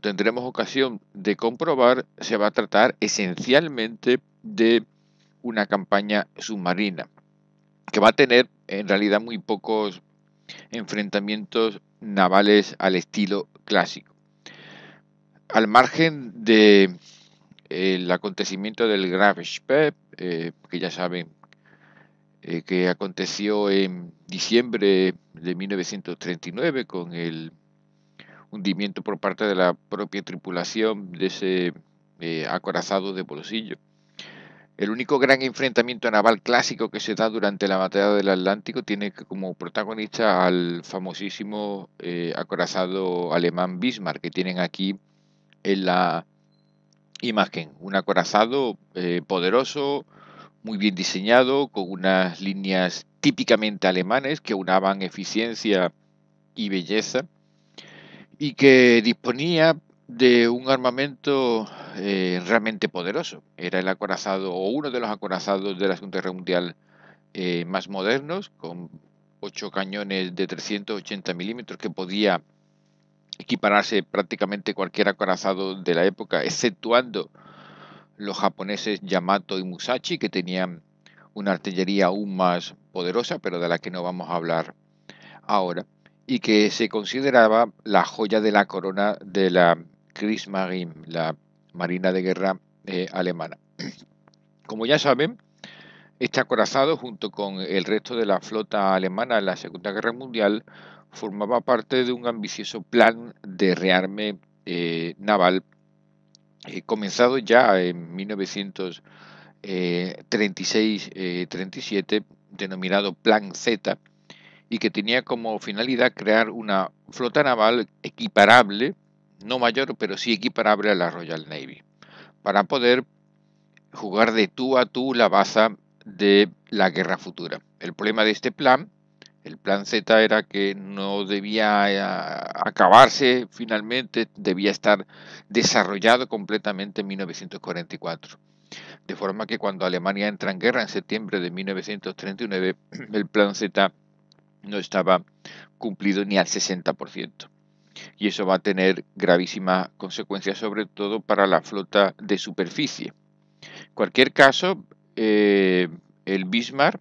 tendremos ocasión de comprobar, se va a tratar esencialmente de una campaña submarina, que va a tener en realidad muy pocos enfrentamientos navales al estilo clásico. Al margen de eh, acontecimiento del Graf Spee, eh, que ya saben eh, que aconteció en diciembre de 1939 con el hundimiento por parte de la propia tripulación de ese eh, acorazado de bolsillo. El único gran enfrentamiento naval clásico que se da durante la batalla del Atlántico tiene como protagonista al famosísimo eh, acorazado alemán Bismarck, que tienen aquí en la imagen. Un acorazado eh, poderoso, muy bien diseñado, con unas líneas típicamente alemanes que unaban eficiencia y belleza y que disponía de un armamento eh, realmente poderoso. Era el acorazado o uno de los acorazados de la Segunda Guerra Mundial eh, más modernos, con ocho cañones de 380 milímetros que podía equipararse prácticamente cualquier acorazado de la época, exceptuando los japoneses Yamato y Musashi, que tenían una artillería aún más poderosa, pero de la que no vamos a hablar ahora y que se consideraba la joya de la corona de la Kriegsmarine, la Marina de Guerra eh, alemana. Como ya saben, este acorazado, junto con el resto de la flota alemana en la Segunda Guerra Mundial, formaba parte de un ambicioso plan de rearme eh, naval eh, comenzado ya en 1936-37, denominado Plan Z, y que tenía como finalidad crear una flota naval equiparable, no mayor, pero sí equiparable a la Royal Navy, para poder jugar de tú a tú la baza de la guerra futura. El problema de este plan, el plan Z era que no debía eh, acabarse finalmente, debía estar desarrollado completamente en 1944. De forma que cuando Alemania entra en guerra en septiembre de 1939, el plan Z no estaba cumplido ni al 60%. Y eso va a tener gravísimas consecuencias, sobre todo para la flota de superficie. En cualquier caso, eh, el Bismarck,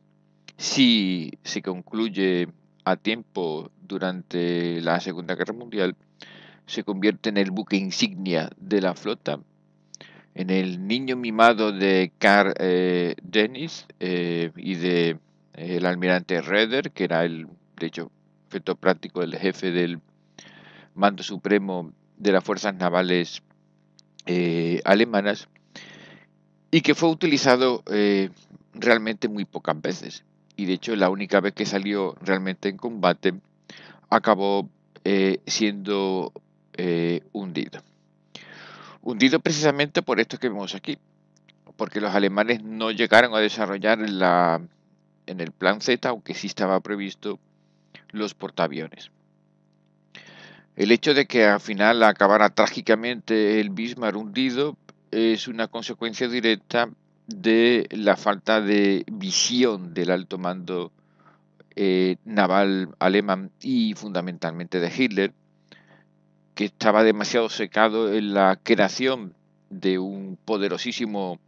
si se concluye a tiempo durante la Segunda Guerra Mundial, se convierte en el buque insignia de la flota, en el niño mimado de Carl eh, Dennis eh, y de el almirante Redder, que era el, de hecho, efecto práctico, el jefe del mando supremo de las fuerzas navales eh, alemanas, y que fue utilizado eh, realmente muy pocas veces. Y de hecho, la única vez que salió realmente en combate, acabó eh, siendo hundido. Hundido precisamente por esto que vemos aquí, porque los alemanes no llegaron a desarrollar la en el plan Z, aunque sí estaba previsto los portaaviones. El hecho de que al final acabara trágicamente el Bismarck hundido es una consecuencia directa de la falta de visión del alto mando eh, naval alemán y fundamentalmente de Hitler, que estaba demasiado secado en la creación de un poderosísimo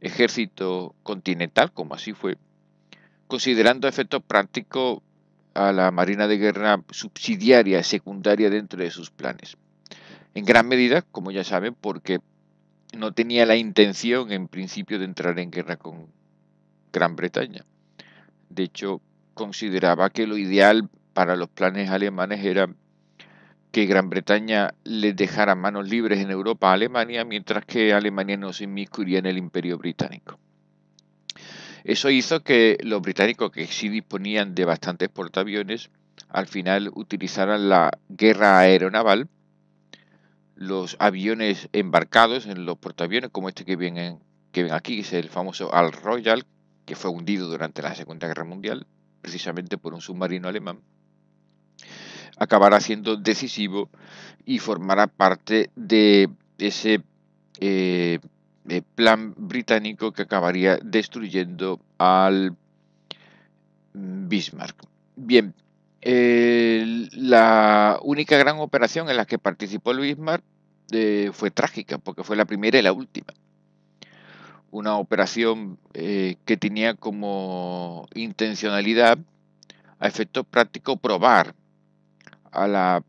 ejército continental, como así fue, considerando efectos prácticos a la Marina de Guerra subsidiaria, secundaria dentro de sus planes. En gran medida, como ya saben, porque no tenía la intención en principio de entrar en guerra con Gran Bretaña. De hecho, consideraba que lo ideal para los planes alemanes era que Gran Bretaña les dejara manos libres en Europa a Alemania, mientras que Alemania no se inmiscuiría en el imperio británico. Eso hizo que los británicos, que sí disponían de bastantes portaaviones, al final utilizaran la guerra aeronaval, los aviones embarcados en los portaaviones, como este que que ven aquí, que es el famoso Al Royal, que fue hundido durante la Segunda Guerra Mundial, precisamente por un submarino alemán, acabará siendo decisivo y formará parte de ese eh, eh, plan británico que acabaría destruyendo al mm, Bismarck. Bien, la única gran operación en la que participó el Bismarck eh, fue trágica, porque fue la primera y la última. Una operación eh, que tenía como intencionalidad, a efecto práctico, probar a la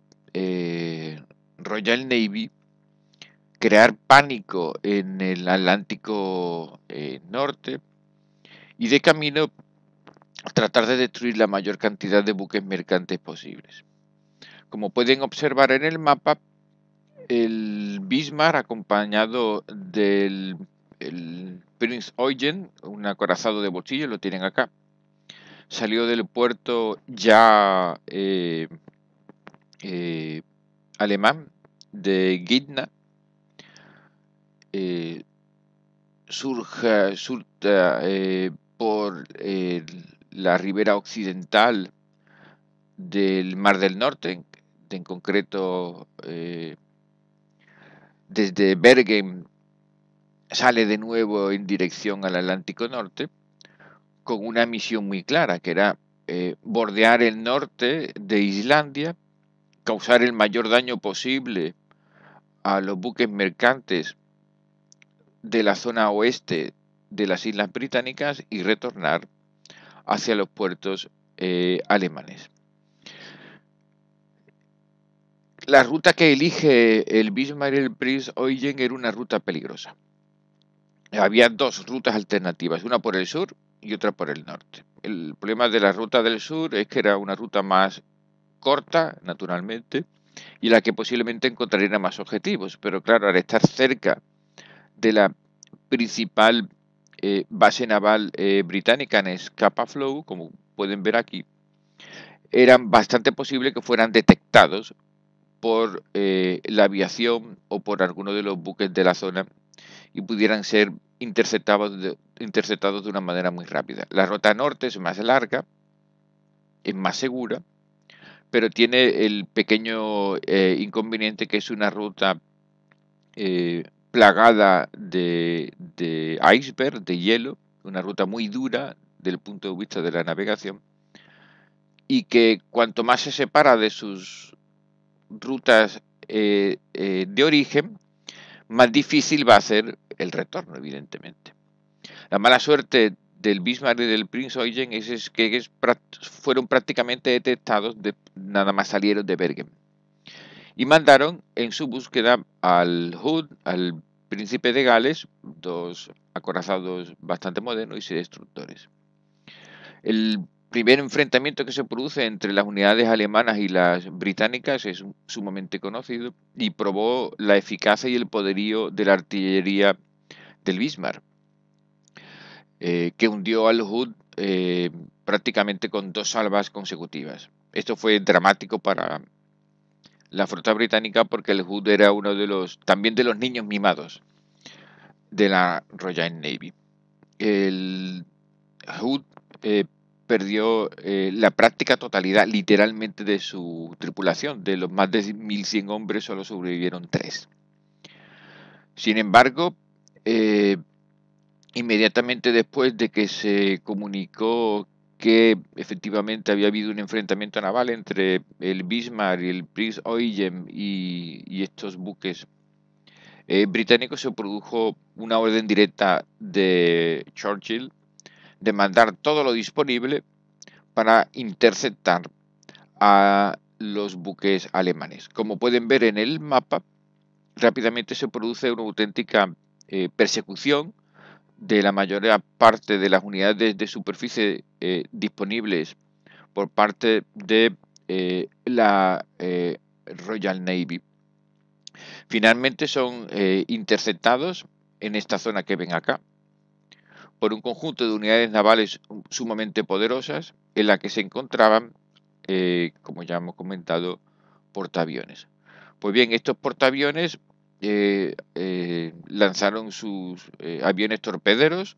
Royal Navy crear pánico en el Atlántico eh, Norte y de camino tratar de destruir la mayor cantidad de buques mercantes posibles. Como pueden observar en el mapa, el Bismarck acompañado del Prince Eugen, un acorazado de bolsillo, lo tienen acá, salió del puerto ya eh, eh, alemán de Gidna eh, surge eh, por eh, la ribera occidental del Mar del Norte, en, concreto desde Bergen sale de nuevo en dirección al Atlántico Norte con una misión muy clara, que era bordear el norte de Islandia, causar el mayor daño posible a los buques mercantes de la zona oeste de las Islas Británicas y retornar hacia los puertos eh, alemanes. La ruta que elige el Bismarck el Prince Eugen era una ruta peligrosa. Había dos rutas alternativas, una por el sur y otra por el norte. El problema de la ruta del sur es que era una ruta más corta, naturalmente, y la que posiblemente encontraría más objetivos, pero claro, al estar cerca de la principal eh, base naval eh, británica en Scapa Flow, como pueden ver aquí, eran bastante posible que fueran detectados por eh, la aviación o por alguno de los buques de la zona y pudieran ser interceptados de, interceptados de una manera muy rápida. La ruta norte es más larga, es más segura, pero tiene el pequeño inconveniente que es una ruta plagada de, iceberg, de hielo, una ruta muy dura desde el punto de vista de la navegación, y que cuanto más se separa de sus rutas eh, eh, de origen, más difícil va a ser el retorno, evidentemente. La mala suerte del Bismarck y del Prince Eugen es, que fueron prácticamente detectados de, nada más salieron de Bergen y mandaron en su búsqueda al Hood, al príncipe de Gales, dos acorazados bastante modernos y seis destructores. El primer enfrentamiento que se produce entre las unidades alemanas y las británicas es sumamente conocido y probó la eficacia y el poderío de la artillería del Bismarck, eh, que hundió al Hood eh, prácticamente con dos salvas consecutivas. Esto fue dramático para la flota británica porque el Hood era uno de los, también de los niños mimados de la Royal Navy. El Hood eh, perdió eh, la práctica totalidad literalmente de su tripulación. De los más de 1.100 hombres solo sobrevivieron tres. Sin embargo, eh, inmediatamente después de que se comunicó que efectivamente había habido un enfrentamiento naval entre el Bismarck y el Prince Eugen y, estos buques eh, británicos, se produjo una orden directa de Churchill de mandar todo lo disponible para interceptar a los buques alemanes. Como pueden ver en el mapa, rápidamente se produce una auténtica eh, persecución de la mayor parte de las unidades de superficie eh, disponibles por parte de eh, la eh, Royal Navy. Finalmente son interceptados en esta zona que ven acá por un conjunto de unidades navales sumamente poderosas en la que se encontraban, como ya hemos comentado, portaaviones. Pues bien, estos portaaviones eh, eh, lanzaron sus eh, aviones torpederos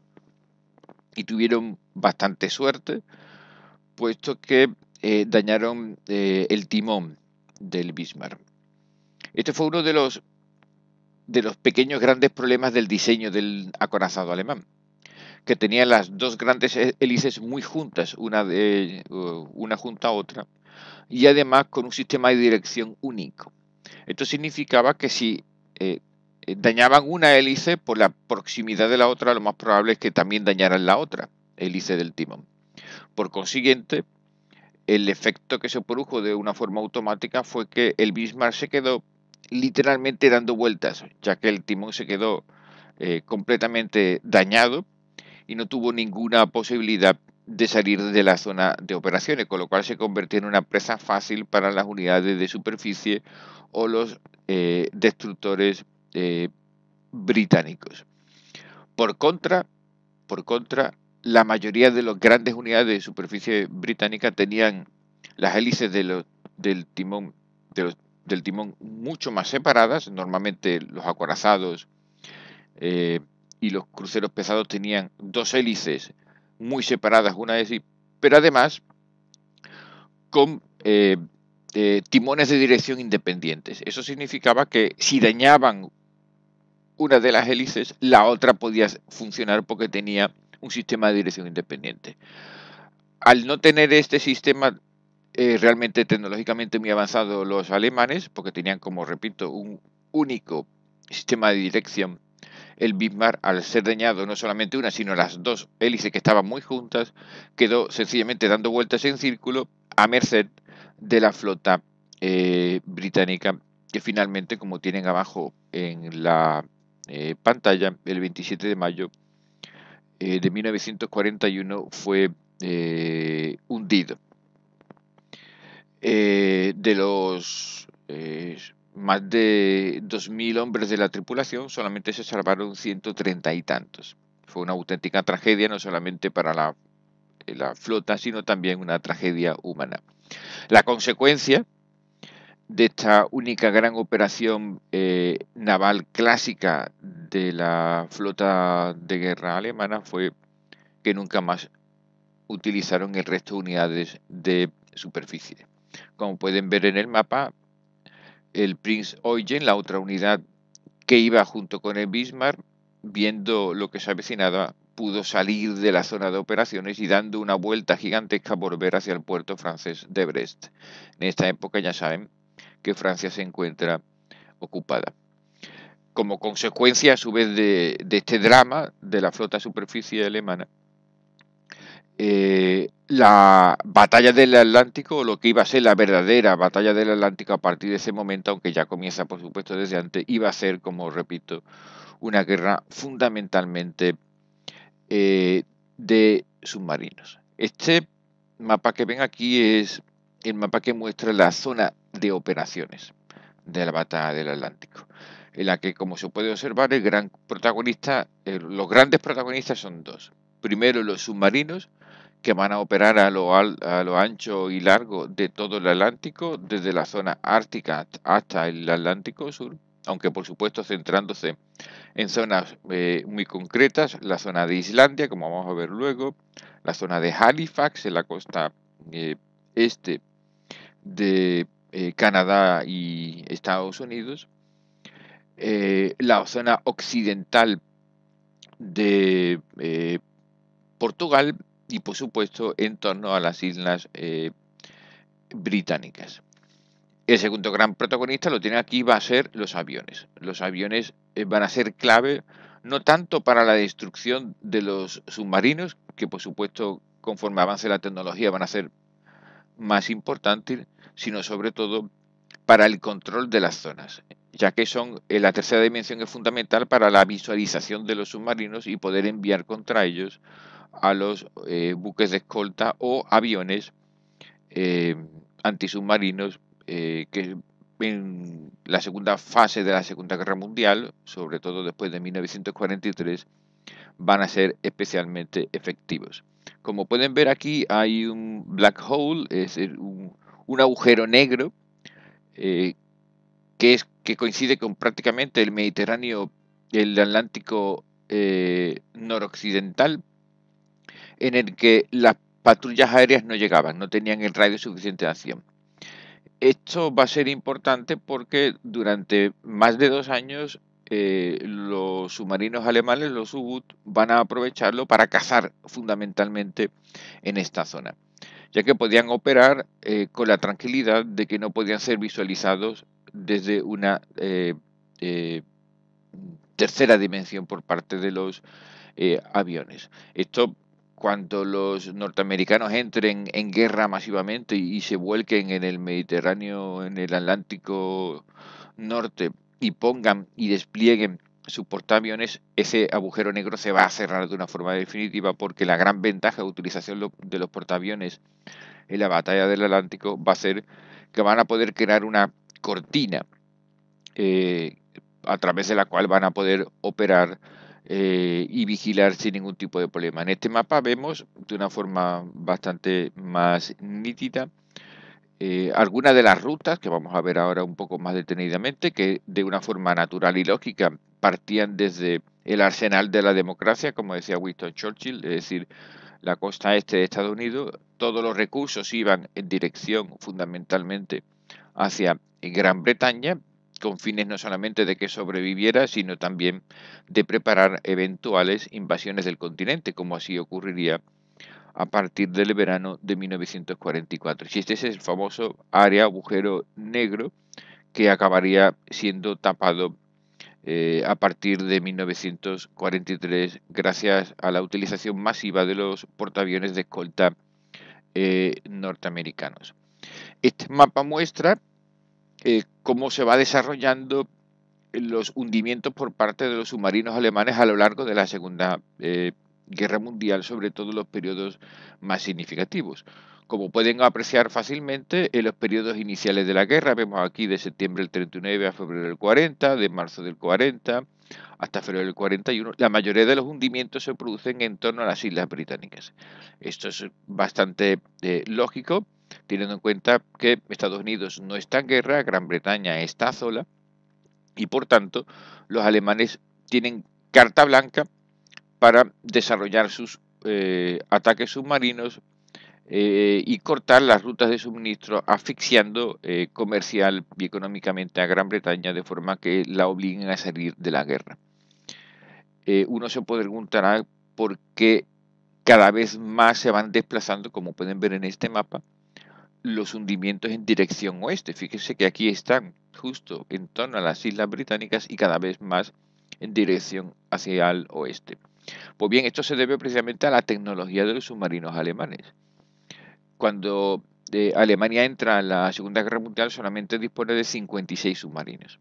y tuvieron bastante suerte, puesto que dañaron el timón del Bismarck. Este fue uno de los, de los pequeños grandes problemas del diseño del acorazado alemán que tenía las dos grandes hélices muy juntas, una, de, una junta a otra, y además con un sistema de dirección único. Esto significaba que si eh, eh, dañaban una hélice por la proximidad de la otra, lo más probable es que también dañaran la otra hélice del timón. Por consiguiente, el efecto que se produjo de una forma automática fue que el Bismarck se quedó literalmente dando vueltas, ya que el timón se quedó eh, completamente dañado y no tuvo ninguna posibilidad de salir de la zona de operaciones, con lo cual se convirtió en una presa fácil para las unidades de superficie o los eh, destructores eh, británicos. Por contra, por contra, la mayoría de las grandes unidades de superficie británica tenían las hélices de del, timón, del timón mucho más separadas. Normalmente los acorazados eh, y los cruceros pesados tenían dos hélices muy separadas una de sí, pero además con eh, eh, timones de dirección independientes. Eso significaba que si dañaban una de las hélices, la otra podía funcionar porque tenía un sistema de dirección independiente. Al no tener este sistema eh, realmente tecnológicamente muy avanzado los alemanes, porque tenían, como repito, un único sistema de dirección el Bismarck, al ser dañado no solamente una, sino las dos hélices que estaban muy juntas, quedó sencillamente dando vueltas en círculo a merced de la flota eh, británica, que finalmente, como tienen abajo en la eh, pantalla, el 27 de mayo eh, de 1941 fue hundido. de los más de 2.000 hombres de la tripulación, solamente se salvaron 130 y tantos. Fue una auténtica tragedia, no solamente para eh, la, flota, sino también una tragedia humana. La consecuencia de esta única gran operación eh, naval clásica de la flota de guerra alemana fue que nunca más utilizaron el resto de unidades de superficie. Como pueden ver en el mapa, el Prince Eugen, la otra unidad que iba junto con el Bismarck, viendo lo que se avecinaba, pudo salir de la zona de operaciones y dando una vuelta gigantesca volver hacia el puerto francés de Brest. En esta época ya saben que Francia se encuentra ocupada. Como consecuencia, a su vez, de, de este drama de la flota superficie alemana, eh, la batalla del Atlántico, o lo que iba a ser la verdadera batalla del Atlántico a partir de ese momento, aunque ya comienza por supuesto desde antes, iba a ser, como repito, una guerra fundamentalmente eh, de submarinos. Este mapa que ven aquí es el mapa que muestra la zona de operaciones de la batalla del Atlántico, en la que, como se puede observar, el gran protagonista, eh, los grandes protagonistas son dos. Primero los submarinos, que van a operar a lo, ancho y largo de todo el Atlántico, desde la zona ártica hasta el Atlántico Sur, aunque por supuesto centrándose en zonas eh, muy concretas, la zona de Islandia, como vamos a ver luego, la zona de Halifax, en la costa eh, este de eh, Canadá y Estados Unidos, la zona occidental de Portugal y por supuesto en torno a las islas eh, británicas. El segundo gran protagonista lo tiene aquí, va a ser los aviones. Los aviones eh, van a ser clave no tanto para la destrucción de los submarinos, que por supuesto conforme avance la tecnología van a ser más importantes, sino sobre todo para el control de las zonas, ya que son eh, la tercera dimensión es fundamental para la visualización de los submarinos y poder enviar contra ellos a los eh, buques de escolta o aviones eh, antisubmarinos eh, que en la segunda fase de la Segunda Guerra Mundial, sobre todo después de 1943, van a ser especialmente efectivos. Como pueden ver aquí hay un black hole, es un, agujero negro que, que coincide con prácticamente el Mediterráneo, el Atlántico noroccidental, en el que las patrullas aéreas no llegaban, no tenían el radio suficiente de acción. Esto va a ser importante porque durante más de dos años eh, los submarinos alemanes, los U-Boot, van a aprovecharlo para cazar fundamentalmente en esta zona, ya que podían operar eh, con la tranquilidad de que no podían ser visualizados desde una eh, tercera dimensión por parte de los aviones. Esto cuando los norteamericanos entren en guerra masivamente y, se vuelquen en el Mediterráneo, en el Atlántico Norte y pongan y desplieguen sus portaaviones, ese agujero negro se va a cerrar de una forma definitiva porque la gran ventaja de utilización de los portaaviones en la batalla del Atlántico va a ser que van a poder crear una cortina eh, a través de la cual van a poder operar eh, y vigilar sin ningún tipo de problema. En este mapa vemos de una forma bastante más nítida eh, algunas de las rutas que vamos a ver ahora un poco más detenidamente, que de una forma natural y lógica partían desde el arsenal de la democracia, como decía Winston Churchill, es decir, la costa este de Estados Unidos, todos los recursos iban en dirección fundamentalmente hacia Gran Bretaña, con fines no solamente de que sobreviviera, sino también de preparar eventuales invasiones del continente, como así ocurriría a partir del verano de 1944. Y este es el famoso área agujero negro que acabaría siendo tapado eh, a partir de 1943 gracias a la utilización masiva de los portaaviones de escolta eh, norteamericanos. Este mapa muestra eh, cómo se va desarrollando los hundimientos por parte de los submarinos alemanes a lo largo de la Segunda eh, Guerra Mundial, sobre todo los periodos más significativos. Como pueden apreciar fácilmente, en los periodos iniciales de la guerra, vemos aquí de septiembre del 39 a febrero del 40, de marzo del 40 hasta febrero del 41, la mayoría de los hundimientos se producen en torno a las islas británicas. Esto es bastante eh, lógico teniendo en cuenta que Estados Unidos no está en guerra, Gran Bretaña está sola y por tanto los alemanes tienen carta blanca para desarrollar sus eh, ataques submarinos eh, y cortar las rutas de suministro asfixiando eh, comercial y económicamente a Gran Bretaña de forma que la obliguen a salir de la guerra. uno se preguntar por qué cada vez más se van desplazando, como pueden ver en este mapa, los hundimientos en dirección oeste. Fíjese que aquí están justo en torno a las Islas Británicas y cada vez más en dirección hacia el oeste. Pues bien, esto se debe precisamente a la tecnología de los submarinos alemanes. Cuando eh, Alemania entra en la Segunda Guerra Mundial solamente dispone de 56 submarinos,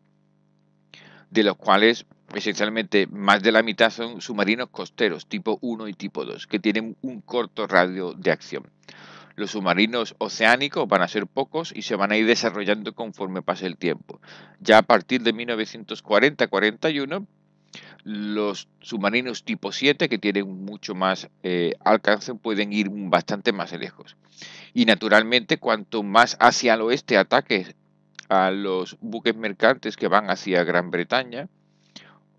de los cuales esencialmente más de la mitad son submarinos costeros tipo 1 y tipo 2, que tienen un corto radio de acción. Los submarinos oceánicos van a ser pocos y se van a ir desarrollando conforme pase el tiempo. Ya a partir de 1940-41, los submarinos tipo 7, que tienen mucho más eh, alcance, pueden ir bastante más lejos. Y naturalmente, cuanto más hacia el oeste ataques a los buques mercantes que van hacia Gran Bretaña,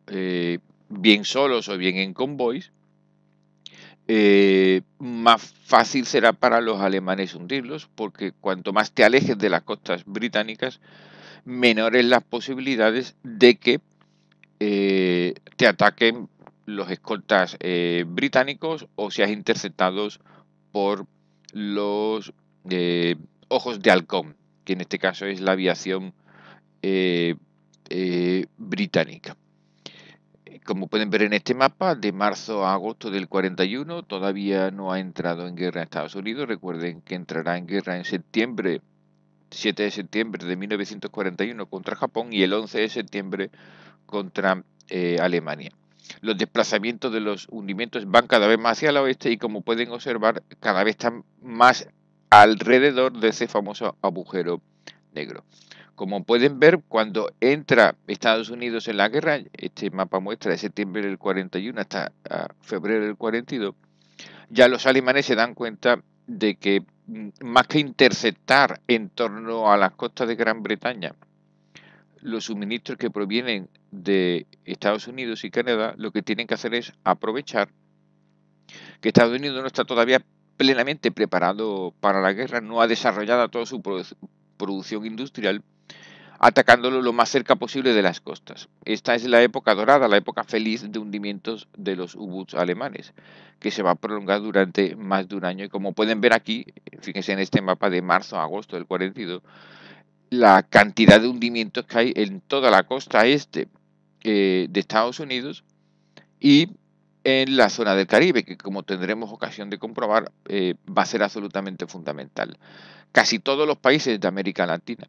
eh, bien solos o bien en convoys, eh, más fácil será para los alemanes hundirlos, porque cuanto más te alejes de las costas británicas, menores las posibilidades de que eh, te ataquen los escoltas eh, británicos o seas interceptados por los ojos de halcón, que en este caso es la aviación británica. Como pueden ver en este mapa, de marzo a agosto del 41 todavía no ha entrado en guerra Estados Unidos. Recuerden que entrará en guerra en septiembre, 7 de septiembre de 1941 contra Japón y el 11 de septiembre contra eh, Alemania. Los desplazamientos de los hundimientos van cada vez más hacia el oeste y como pueden observar cada vez están más alrededor de ese famoso agujero negro como pueden ver, cuando entra Estados Unidos en la guerra, este mapa muestra de septiembre del 41 hasta ah, febrero del 42, ya los alemanes se dan cuenta de que mm, más que interceptar en torno a las costas de Gran Bretaña los suministros que provienen de Estados Unidos y Canadá, lo que tienen que hacer es aprovechar que Estados Unidos no está todavía plenamente preparado para la guerra, no ha desarrollado toda su producción industrial atacándolo lo más cerca posible de las costas. Esta es la época dorada, la época feliz de hundimientos de los U-Boots alemanes, que se va a prolongar durante más de un año. Y como pueden ver aquí, fíjense en este mapa de marzo a agosto del 42, la cantidad de hundimientos que hay en toda la costa este eh, de Estados Unidos y en la zona del Caribe, que como tendremos ocasión de comprobar, eh, va a ser absolutamente fundamental. Casi todos los países de América Latina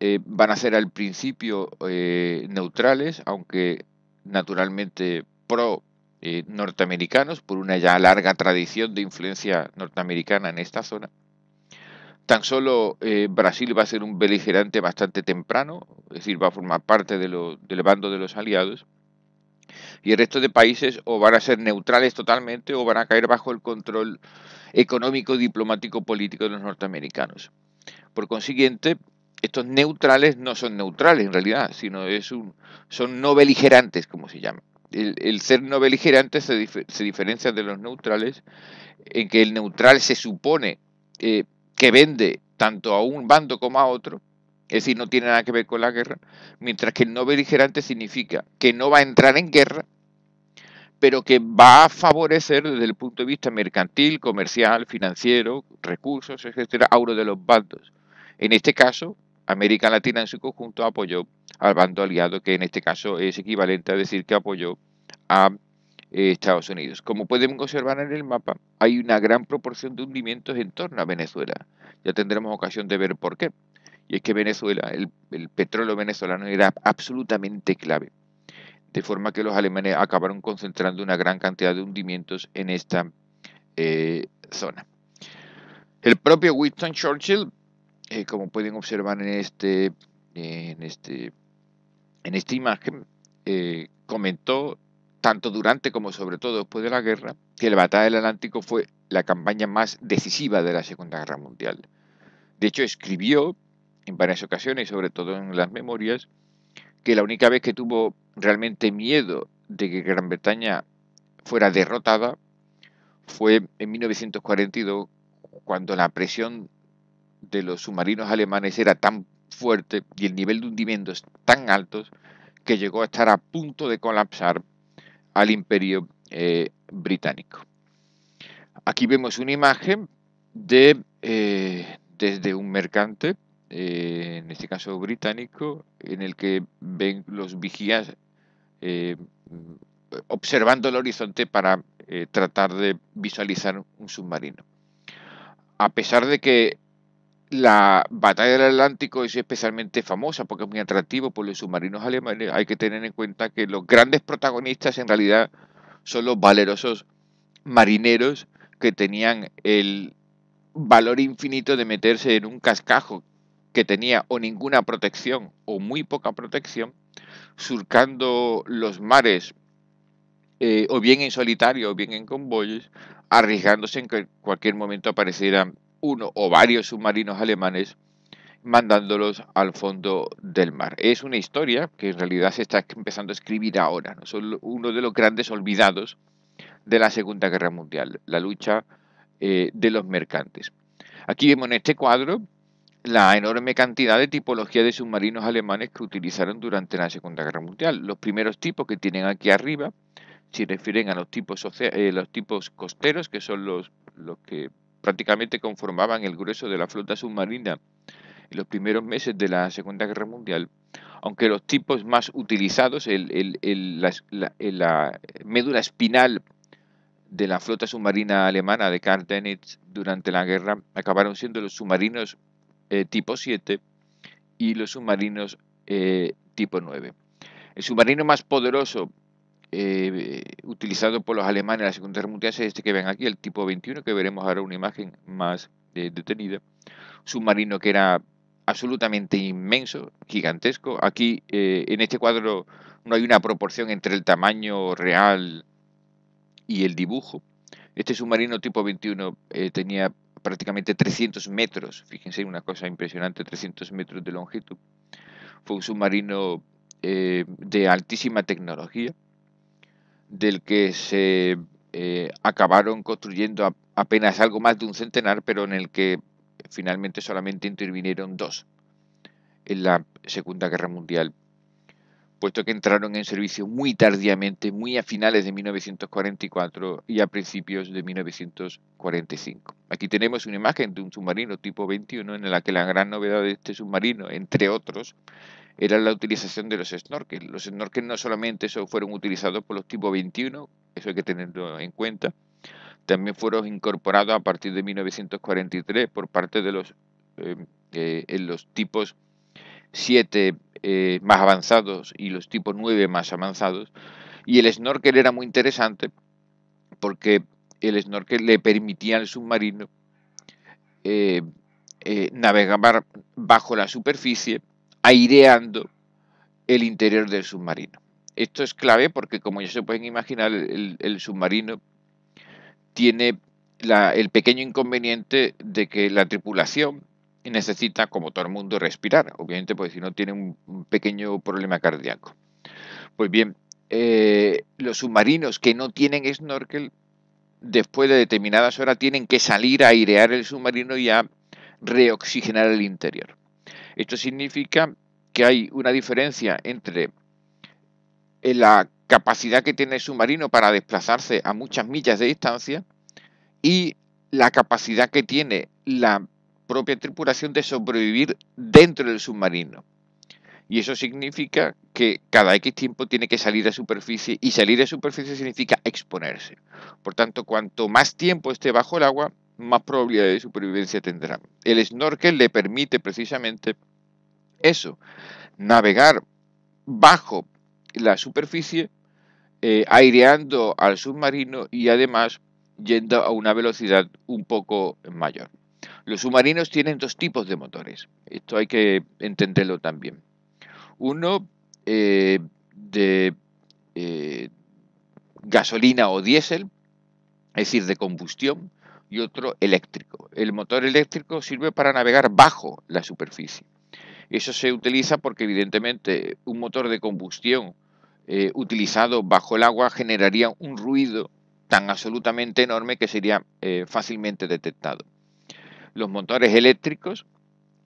eh, van a ser al principio eh, neutrales, aunque naturalmente pro eh, norteamericanos, por una ya larga tradición de influencia norteamericana en esta zona. Tan solo Brasil va a ser un beligerante bastante temprano, es decir, va a formar parte del bando de los aliados. Y el resto de países o van a ser neutrales totalmente o van a caer bajo el control económico, diplomático, político de los norteamericanos. Por consiguiente, estos neutrales no son neutrales en realidad, sino es un, son no beligerantes, como se llama. El, ser no beligerante se, diferencia de los neutrales en que el neutral se supone eh, que vende tanto a un bando como a otro, es decir, no tiene nada que ver con la guerra, mientras que el no beligerante significa que no va a entrar en guerra, pero que va a favorecer desde el punto de vista mercantil, comercial, financiero, recursos, etcétera, a uno de los bandos. En este caso, América Latina en su conjunto apoyó al bando aliado, que en este caso es equivalente a decir que apoyó a eh, Estados Unidos. Como pueden observar en el mapa, hay una gran proporción de hundimientos en torno a Venezuela. Ya tendremos ocasión de ver por qué. Y es que Venezuela, el, petróleo venezolano era absolutamente clave. De forma que los alemanes acabaron concentrando una gran cantidad de hundimientos en esta eh, zona. El propio Winston Churchill eh, como pueden observar en este en este en esta imagen eh, comentó tanto durante como sobre todo después de la guerra que la batalla del Atlántico fue la campaña más decisiva de la Segunda Guerra Mundial. De hecho escribió en varias ocasiones, sobre todo en las memorias, que la única vez que tuvo realmente miedo de que Gran Bretaña fuera derrotada fue en 1942 cuando la presión de los submarinos alemanes era tan fuerte y el nivel de hundimiento es tan alto que llegó a estar a punto de colapsar al imperio eh, británico. Aquí vemos una imagen de eh, desde un mercante, eh, en este caso británico, en el que ven los vigías observando el horizonte para tratar de visualizar un submarino. A pesar de que la batalla del Atlántico es especialmente famosa porque es muy atractivo por los submarinos alemanes. Hay que tener en cuenta que los grandes protagonistas en realidad son los valerosos marineros que tenían el valor infinito de meterse en un cascajo que tenía o ninguna protección o muy poca protección, surcando los mares eh, o bien en solitario o bien en convoyes, arriesgándose en que en cualquier momento aparecieran uno o varios submarinos alemanes mandándolos al fondo del mar. Es una historia que en realidad se está empezando a escribir ahora. Son uno de los grandes olvidados de la Segunda Guerra Mundial, la lucha eh, de los mercantes. Aquí vemos en este cuadro la enorme cantidad de tipología de submarinos alemanes que utilizaron durante la Segunda Guerra Mundial. Los primeros tipos que tienen aquí arriba se refieren a los tipos, eh, los tipos costeros, que son los, los que prácticamente conformaban el grueso de la flota submarina en los primeros meses de la Segunda Guerra Mundial, aunque los tipos más utilizados, el, la, médula espinal de la flota submarina alemana de Karl durante la guerra, acabaron siendo los submarinos eh, tipo 7 y los submarinos eh, tipo 9. El submarino más poderoso eh, utilizado por los alemanes en la Segunda Guerra Mundial es este que ven aquí, el tipo 21, que veremos ahora una imagen más eh, detenida. Submarino que era absolutamente inmenso, gigantesco. Aquí eh, en este cuadro no hay una proporción entre el tamaño real y el dibujo. Este submarino tipo 21 tenía prácticamente 300 metros, fíjense una cosa impresionante, 300 metros de longitud. Fue un submarino de altísima tecnología del que se eh, acabaron construyendo apenas algo más de un centenar, pero en el que finalmente solamente intervinieron dos en la Segunda Guerra Mundial, puesto que entraron en servicio muy tardíamente, muy a finales de 1944 y a principios de 1945. Aquí tenemos una imagen de un submarino tipo 21 en la que la gran novedad de este submarino, entre otros, era la utilización de los snorkels, Los snorkels no solamente fueron utilizados por los tipos 21, eso hay que tenerlo en cuenta, también fueron incorporados a partir de 1943 por parte de los, em, eh, tipos 7 eh, más avanzados y los tipos 9 más avanzados. Y el snorkel era muy interesante porque el snorkel le permitía al submarino eh, navegar bajo la superficie aireando el interior del submarino. Esto es clave porque, como ya se pueden imaginar, el, submarino tiene el pequeño inconveniente de que la tripulación necesita, como todo el mundo, respirar, obviamente, porque si no tiene un, pequeño problema cardíaco. Pues bien, eh, los submarinos que no tienen snorkel, después de determinadas horas, tienen que salir a airear el submarino y a reoxigenar el interior. Esto significa que hay una diferencia entre eh, la capacidad que tiene el submarino para desplazarse a muchas millas de distancia y la capacidad que tiene la propia tripulación de sobrevivir dentro del submarino. Y eso significa que cada X tiempo tiene que salir a superficie y salir a superficie significa exponerse. Por tanto, cuanto más tiempo esté bajo el agua, más probabilidad de supervivencia tendrá. El snorkel le permite precisamente eso, navegar bajo la superficie, eh, aireando al submarino y además yendo a una velocidad un poco mayor. Los submarinos tienen dos tipos de motores, esto hay que entenderlo también. Uno eh, de eh, gasolina o diésel, es decir, de combustión, y otro eléctrico. El motor eléctrico sirve para navegar bajo la superficie. Eso se utiliza porque evidentemente un motor de combustión eh, utilizado bajo el agua generaría un ruido tan absolutamente enorme que sería eh, fácilmente detectado. Los motores eléctricos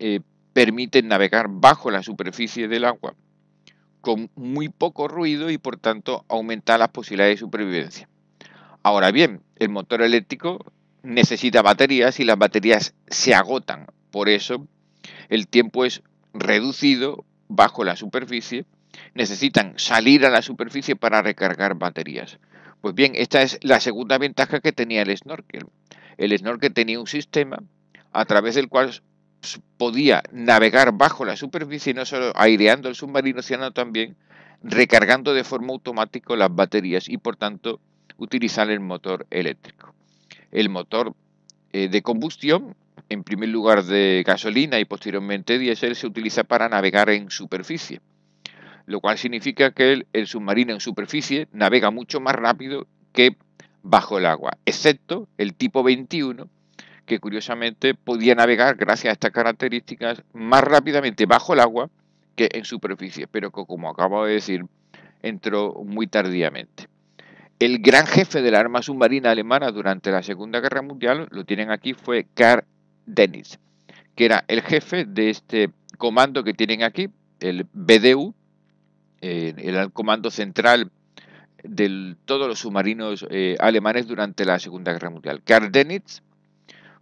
eh, permiten navegar bajo la superficie del agua con muy poco ruido y por tanto aumentar las posibilidades de supervivencia. Ahora bien, el motor eléctrico necesita baterías y las baterías se agotan. Por eso el tiempo es reducido bajo la superficie. Necesitan salir a la superficie para recargar baterías. Pues bien, esta es la segunda ventaja que tenía el snorkel. El snorkel tenía un sistema a través del cual podía navegar bajo la superficie, no solo aireando el submarino, sino también recargando de forma automática las baterías y por tanto utilizar el motor eléctrico el motor eh, de combustión, en primer lugar de gasolina y posteriormente diésel, se utiliza para navegar en superficie, lo cual significa que el, el submarino en superficie navega mucho más rápido que bajo el agua, excepto el tipo 21, que curiosamente podía navegar gracias a estas características más rápidamente bajo el agua que en superficie, pero que como acabo de decir, entró muy tardíamente. El gran jefe de la arma submarina alemana durante la Segunda Guerra Mundial, lo tienen aquí, fue Karl Dennis, que era el jefe de este comando que tienen aquí, el BDU, el comando central de todos los submarinos eh, alemanes durante la Segunda Guerra Mundial. Karl Dennitz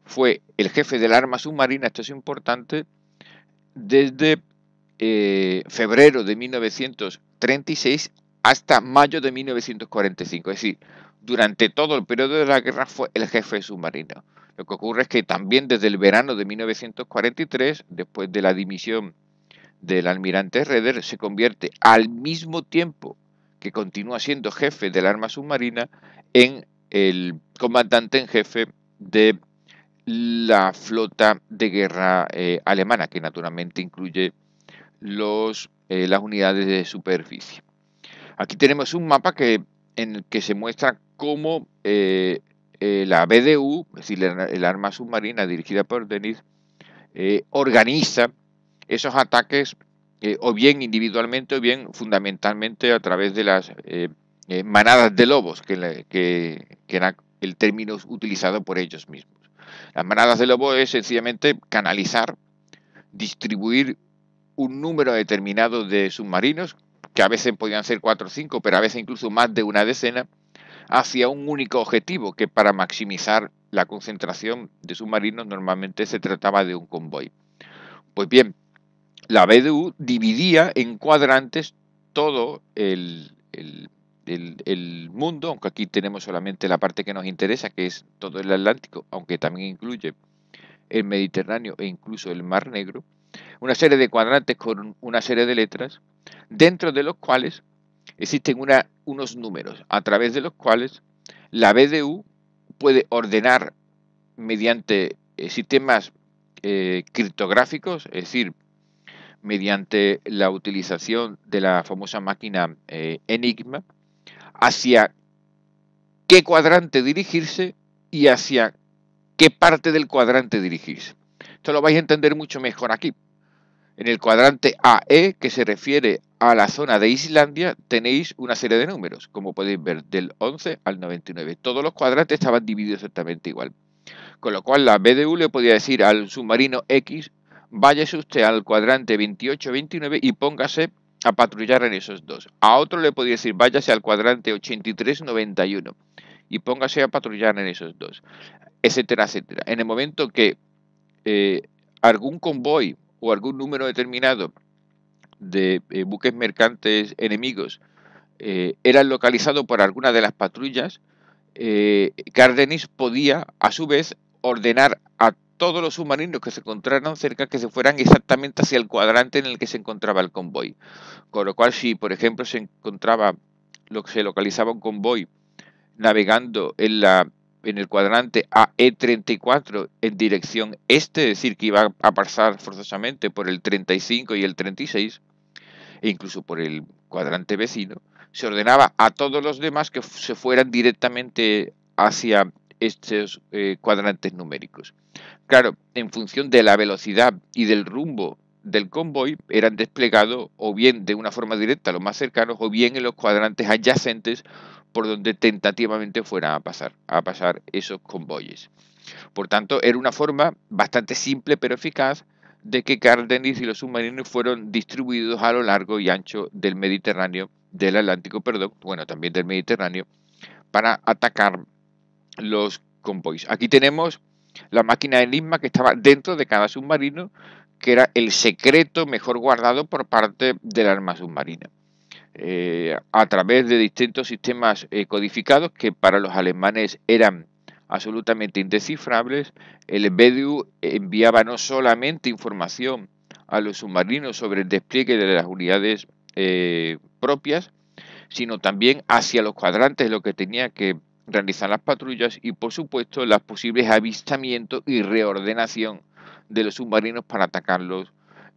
fue el jefe de la arma submarina, esto es importante, desde eh, febrero de 1936 hasta mayo de 1945. Es decir, durante todo el periodo de la guerra fue el jefe submarino. Lo que ocurre es que también desde el verano de 1943, después de la dimisión del almirante Reder, se convierte al mismo tiempo que continúa siendo jefe del arma submarina en el comandante en jefe de la flota de guerra eh, alemana, que naturalmente incluye los, eh, las unidades de superficie. Aquí tenemos un mapa que, en el que se muestra cómo eh, eh, la BDU, es decir, el arma submarina dirigida por Denis, eh, organiza esos ataques o bien individualmente o bien fundamentalmente a través de las manadas de lobos, que, que era el término utilizado por ellos mismos. Las manadas de lobos es sencillamente canalizar, distribuir un número determinado de submarinos que a veces podían ser cuatro o cinco, pero a veces incluso más de una decena, hacia un único objetivo, que para maximizar la concentración de submarinos normalmente se trataba de un convoy. Pues bien, la BDU dividía en cuadrantes todo el, el, mundo, aunque aquí tenemos solamente la parte que nos interesa, que es todo el Atlántico, aunque también incluye el Mediterráneo e incluso el Mar Negro una serie de cuadrantes con una serie de letras, dentro de los cuales existen una, unos números a través de los cuales la BDU puede ordenar mediante eh, sistemas eh, criptográficos, es decir, mediante la utilización de la famosa máquina eh, Enigma, hacia qué cuadrante dirigirse y hacia qué parte del cuadrante dirigirse. Esto lo vais a entender mucho mejor aquí. En el cuadrante AE, que se refiere a la zona de Islandia, tenéis una serie de números, como podéis ver, del 11 al 99. Todos los cuadrantes estaban divididos exactamente igual. Con lo cual la BDU le podía decir al submarino X, váyase usted al cuadrante 28-29 y póngase a patrullar en esos dos. A otro le podía decir, váyase al cuadrante 83-91 y póngase a patrullar en esos dos, etcétera, etcétera. En el momento que eh, algún convoy o algún número determinado de eh, buques mercantes enemigos era eh, eran localizados por alguna de las patrullas, eh, podía a su vez ordenar a todos los submarinos que se encontraran cerca que se fueran exactamente hacia el cuadrante en el que se encontraba el convoy. Con lo cual, si por ejemplo se encontraba, lo que se localizaba un convoy navegando en la en el cuadrante AE34 en dirección este, es decir, que iba a pasar forzosamente por el 35 y el 36, e incluso por el cuadrante vecino, se ordenaba a todos los demás que se fueran directamente hacia estos eh, cuadrantes numéricos. Claro, en función de la velocidad y del rumbo del convoy, eran desplegados o bien de una forma directa, los más cercanos, o bien en los cuadrantes adyacentes por donde tentativamente fueran a pasar, a pasar esos convoyes. Por tanto, era una forma bastante simple pero eficaz de que Cárdenas y los submarinos fueron distribuidos a lo largo y ancho del Mediterráneo, del Atlántico, perdón, bueno, también del Mediterráneo, para atacar los convoys. Aquí tenemos la máquina de Enigma que estaba dentro de cada submarino, que era el secreto mejor guardado por parte del arma submarina. Eh, a través de distintos sistemas eh, codificados que para los alemanes eran absolutamente indescifrables, el BDU enviaba no solamente información a los submarinos sobre el despliegue de las unidades eh, propias, sino también hacia los cuadrantes lo que tenía que realizar las patrullas y por supuesto los posibles avistamientos y reordenación de los submarinos para atacarlos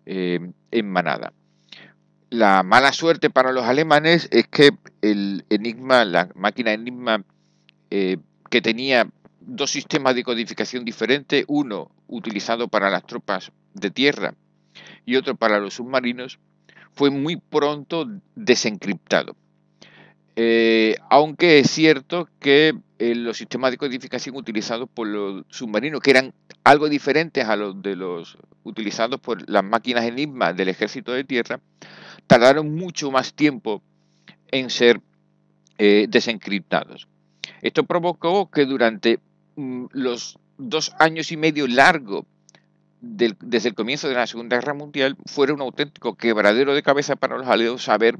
en manada. La mala suerte para los alemanes es que el Enigma, la máquina Enigma, eh, que tenía dos sistemas de codificación diferentes, uno utilizado para las tropas de tierra y otro para los submarinos, fue muy pronto desencriptado. Eh, aunque es cierto que eh, los sistemas de codificación utilizados por los submarinos, que eran algo diferentes a los de los utilizados por las máquinas Enigma del ejército de tierra, tardaron mucho más tiempo en ser eh, desencriptados. Esto provocó que durante mm, los dos años y medio largo desde el comienzo de la Segunda Guerra Mundial fuera un auténtico quebradero de cabeza para los aliados saber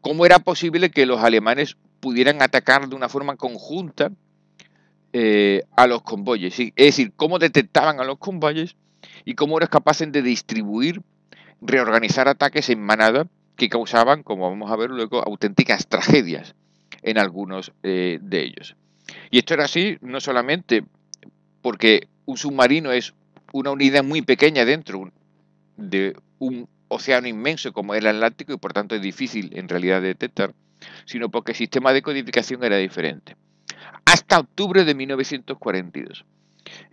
cómo era posible que los alemanes pudieran atacar de una forma conjunta eh, a los convoyes. Es decir, cómo detectaban a los convoyes y cómo eran capaces de distribuir reorganizar ataques en manada que causaban, como vamos a ver luego, auténticas tragedias en algunos eh, de ellos. Y esto era así no solamente porque un submarino es una unidad muy pequeña dentro de un océano inmenso como el Atlántico y por tanto es difícil en realidad detectar, sino porque el sistema de codificación era diferente. Hasta octubre de 1942,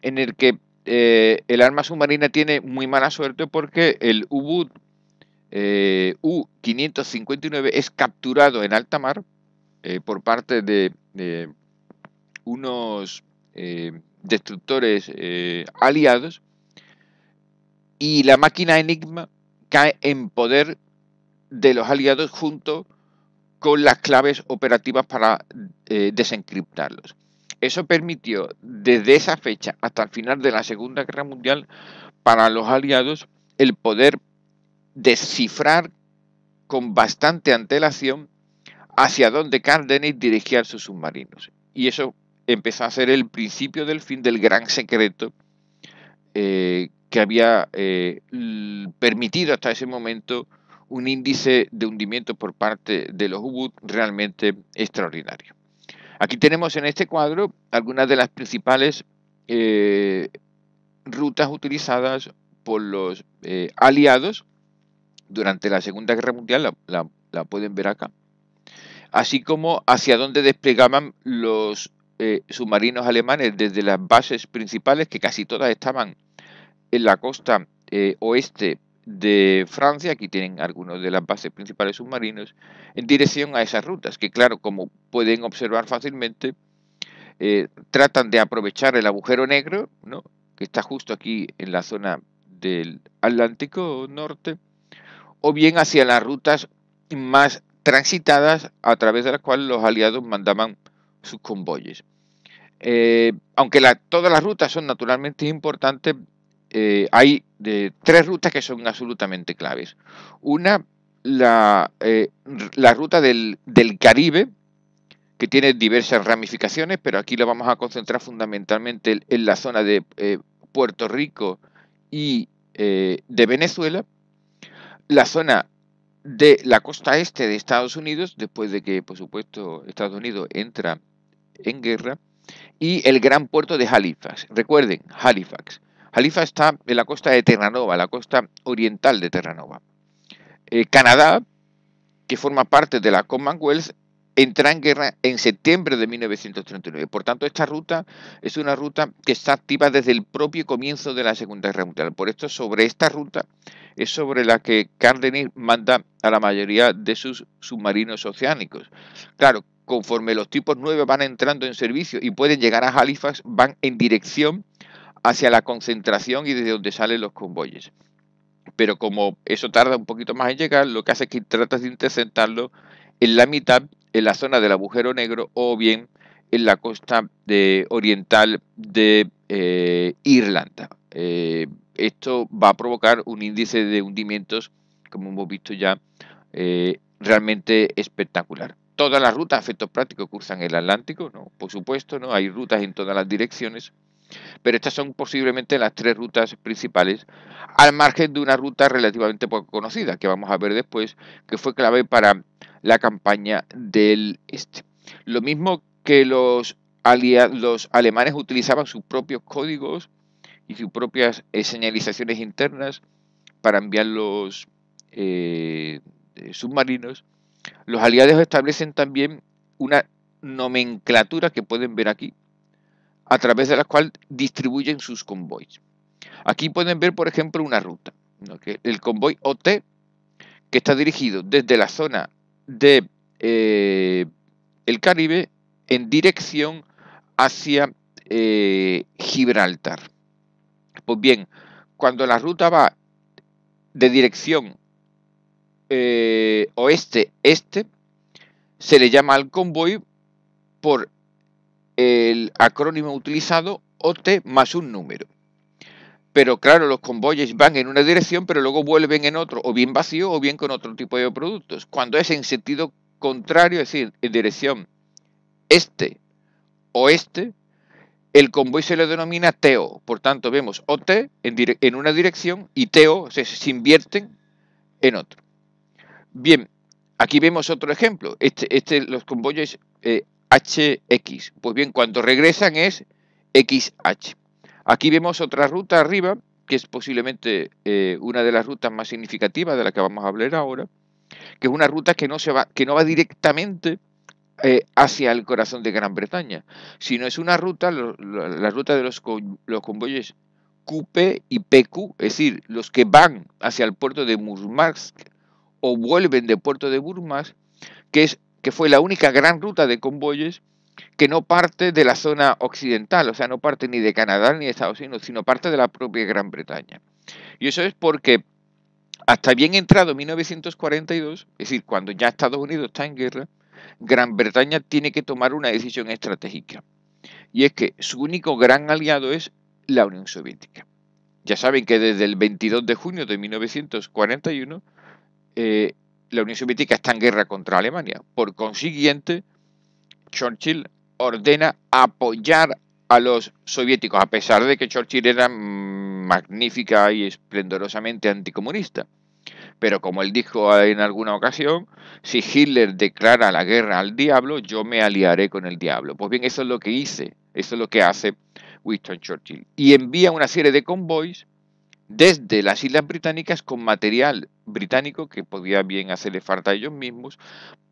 en el que eh, el arma submarina tiene muy mala suerte porque el U-Boot eh, U-559 es capturado en alta mar eh, por parte de, de unos destructores aliados y la máquina Enigma cae en poder de los aliados junto con las claves operativas para desencriptarlos. Eso permitió desde esa fecha hasta el final de la Segunda Guerra Mundial para los aliados el poder descifrar con bastante antelación hacia dónde Cárdenas dirigía sus submarinos. Y eso empezó a ser el principio del fin del gran secreto eh, que había eh, permitido hasta ese momento un índice de hundimiento por parte de los U-Boot realmente extraordinario. Aquí tenemos en este cuadro algunas de las principales eh, rutas utilizadas por los eh, aliados durante la Segunda Guerra Mundial, la, pueden ver acá, así como hacia dónde desplegaban los eh, submarinos alemanes desde las bases principales, que casi todas estaban en la costa oeste de Francia, aquí tienen algunos de las bases principales submarinos, en dirección a esas rutas, que claro, como pueden observar fácilmente, eh, tratan de aprovechar el agujero negro, ¿no? que está justo aquí en la zona del Atlántico Norte, o bien hacia las rutas más transitadas a través de las cuales los aliados mandaban sus convoyes. Eh, aunque todas las rutas son naturalmente importantes, eh, hay tres rutas que son absolutamente claves. Una, la, eh, ruta del, Caribe, que tiene diversas ramificaciones, pero aquí la vamos a concentrar fundamentalmente en, la zona de eh, Puerto Rico y de Venezuela. La zona de la costa este de Estados Unidos, después de que, por supuesto, Estados Unidos entra en guerra, y el gran puerto de Halifax. Recuerden, Halifax Halifa está en la costa de Terranova, la costa oriental de Terranova. Eh, Canadá, que forma parte de la Commonwealth, entra en guerra en septiembre de 1939. Por tanto, esta ruta es una ruta que está activa desde el propio comienzo de la Segunda Guerra Mundial. Por esto, sobre esta ruta es sobre la que Cardenis manda a la mayoría de sus submarinos oceánicos. Claro, conforme los tipos 9 van entrando en servicio y pueden llegar a Halifax, van en dirección hacia la concentración y desde donde salen los convoyes. Pero como eso tarda un poquito más en llegar, lo que hace es que tratas de interceptarlo en la mitad, en la zona del agujero negro o bien en la costa de, oriental de eh, Irlanda. Eh, esto va a provocar un índice de hundimientos, como hemos visto ya, eh, realmente espectacular. Todas las rutas efectos prácticos cursan el Atlántico, ¿no? Por supuesto, ¿no? Hay rutas en todas las direcciones. Pero estas son posiblemente las tres rutas principales, al margen de una ruta relativamente poco conocida, que vamos a ver después, que fue clave para la campaña del este. Lo mismo que los, los alemanes utilizaban sus propios códigos y sus propias eh, señalizaciones internas para enviar los eh, eh, submarinos, los aliados establecen también una nomenclatura que pueden ver aquí, a través de la cual distribuyen sus convoys. Aquí pueden ver, por ejemplo, una ruta. El convoy OT, que está dirigido desde la zona de eh, Caribe en dirección hacia eh, Gibraltar. Pues bien, cuando la ruta va de dirección eh, oeste-este, se le llama al convoy por el acrónimo utilizado OT más un número. Pero claro, los convoyes van en una dirección, pero luego vuelven en otro, o bien vacío o bien con otro tipo de productos. Cuando es en sentido contrario, es decir, en dirección este o este, el convoy se le denomina TO. Por tanto, vemos OT en, una dirección y TEO se, invierten en otro. Bien, aquí vemos otro ejemplo. Este, este los convoyes eh, HX. Pues bien, cuando regresan es XH. Aquí vemos otra ruta arriba, que es posiblemente eh, una de las rutas más significativas de la que vamos a hablar ahora, que es una ruta que no, va, directamente eh, hacia el corazón de Gran Bretaña, sino es una ruta, la ruta de los, los convoyes QP y PQ, es decir, los que van hacia el puerto de Murmansk o vuelven del puerto de Murmansk, que es que fue la única gran ruta de convoyes que no parte de la zona occidental, o sea, no parte ni de Canadá ni de Estados Unidos, sino parte de la propia Gran Bretaña. Y eso es porque hasta bien entrado 1942, es decir, cuando ya Estados Unidos está en guerra, Gran Bretaña tiene que tomar una decisión estratégica. Y es que su único gran aliado es la Unión Soviética. Ya saben que desde el 22 de junio de 1941, la Unión Soviética está en guerra contra Alemania. Por consiguiente, Churchill ordena apoyar a los soviéticos, a pesar de que Churchill era magnífica y esplendorosamente anticomunista. Pero como él dijo en alguna ocasión, si Hitler declara la guerra al diablo, yo me aliaré con el diablo. Pues bien, eso es lo que hice, eso es lo que hace Winston Churchill. Y envía una serie de convoys desde las Islas Británicas con material británico que podía bien hacerle falta a ellos mismos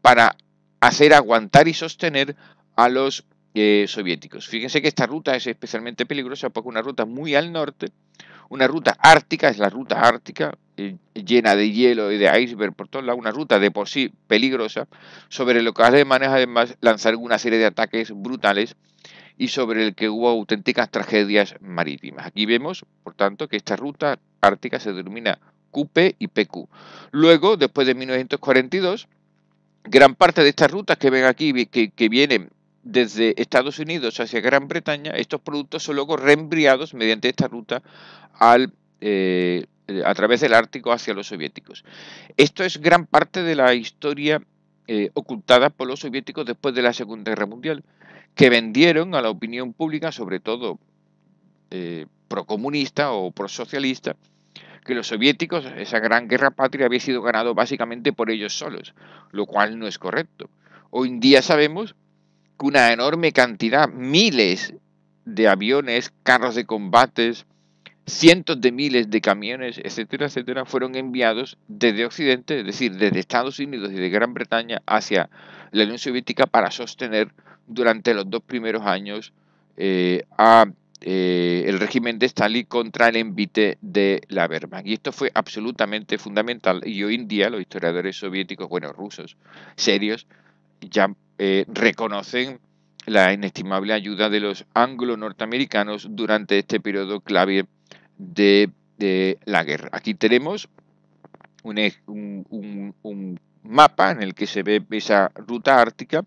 para hacer aguantar y sostener a los eh, soviéticos. Fíjense que esta ruta es especialmente peligrosa porque una ruta muy al norte, una ruta ártica, es la ruta ártica, eh, llena de hielo y de iceberg por todos lados, una ruta de por sí peligrosa, sobre lo que los alemanes además lanzar una serie de ataques brutales y sobre el que hubo auténticas tragedias marítimas. Aquí vemos, por tanto, que esta ruta ártica se denomina QP y PQ. Luego, después de 1942, gran parte de estas rutas que ven aquí, que, vienen desde Estados Unidos hacia Gran Bretaña, estos productos son luego reembriados mediante esta ruta al, eh, a través del Ártico hacia los soviéticos. Esto es gran parte de la historia eh, ocultada por los soviéticos después de la Segunda Guerra Mundial que vendieron a la opinión pública, sobre todo eh, procomunista o prosocialista, que los soviéticos, esa gran guerra patria había sido ganado básicamente por ellos solos, lo cual no es correcto. Hoy en día sabemos que una enorme cantidad, miles de aviones, carros de combates, cientos de miles de camiones, etcétera, etcétera, fueron enviados desde Occidente, es decir, desde Estados Unidos y de Gran Bretaña hacia la Unión Soviética para sostener durante los dos primeros años eh, a eh, el régimen de Stalin contra el envite de la Wehrmacht. Y esto fue absolutamente fundamental. Y hoy en día los historiadores soviéticos, bueno, rusos, serios, ya eh, reconocen la inestimable ayuda de los anglo-norteamericanos durante este periodo clave de, la guerra. Aquí tenemos un, un, mapa en el que se ve esa ruta ártica,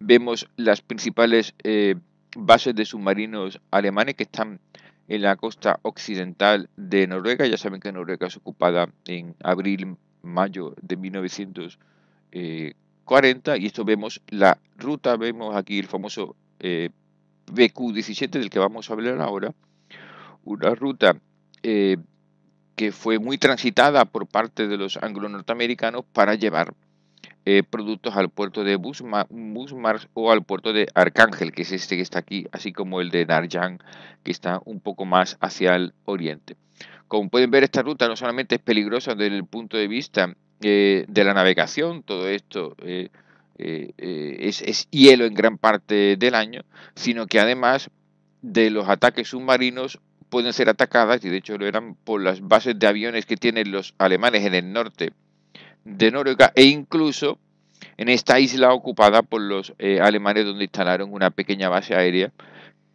vemos las principales eh, bases de submarinos alemanes que están en la costa occidental de Noruega. Ya saben que Noruega es ocupada en abril, mayo de 1940 eh, y esto vemos la ruta, vemos aquí el famoso eh, BQ-17 del que vamos a hablar ahora, una ruta que fue muy transitada por parte de los anglo-norteamericanos para llevar eh, productos al puerto de Busmars o al puerto de Arcángel, que es este que está aquí, así como el de Darjan, que está un poco más hacia el oriente. Como pueden ver, esta ruta no solamente es peligrosa desde el punto de vista eh, de la navegación, todo esto eh, es hielo en gran parte del año, sino que además de los ataques submarinos pueden ser atacadas, y de hecho lo eran por las bases de aviones que tienen los alemanes en el norte de Noruega e incluso en esta isla ocupada por los eh, alemanes donde instalaron una pequeña base aérea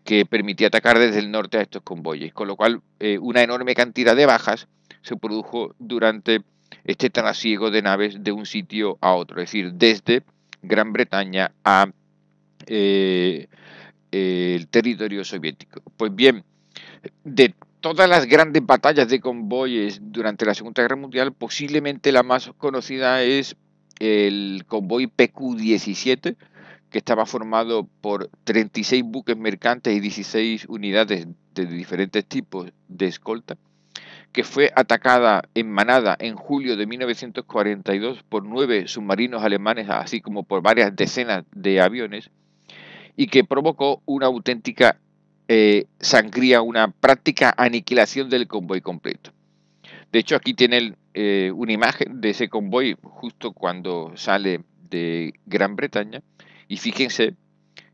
que permitía atacar desde el norte a estos convoyes, con lo cual eh, una enorme cantidad de bajas se produjo durante este trasiego de naves de un sitio a otro, es decir, desde Gran Bretaña a eh, el territorio soviético. Pues bien, de todas las grandes batallas de convoyes durante la Segunda Guerra Mundial, posiblemente la más conocida es el convoy PQ-17, que estaba formado por 36 buques mercantes y 16 unidades de diferentes tipos de escolta, que fue atacada en manada en julio de 1942 por nueve submarinos alemanes, así como por varias decenas de aviones, y que provocó una auténtica eh, sangría, una práctica aniquilación del convoy completo. De hecho, aquí tienen eh, una imagen de ese convoy justo cuando sale de Gran Bretaña. Y fíjense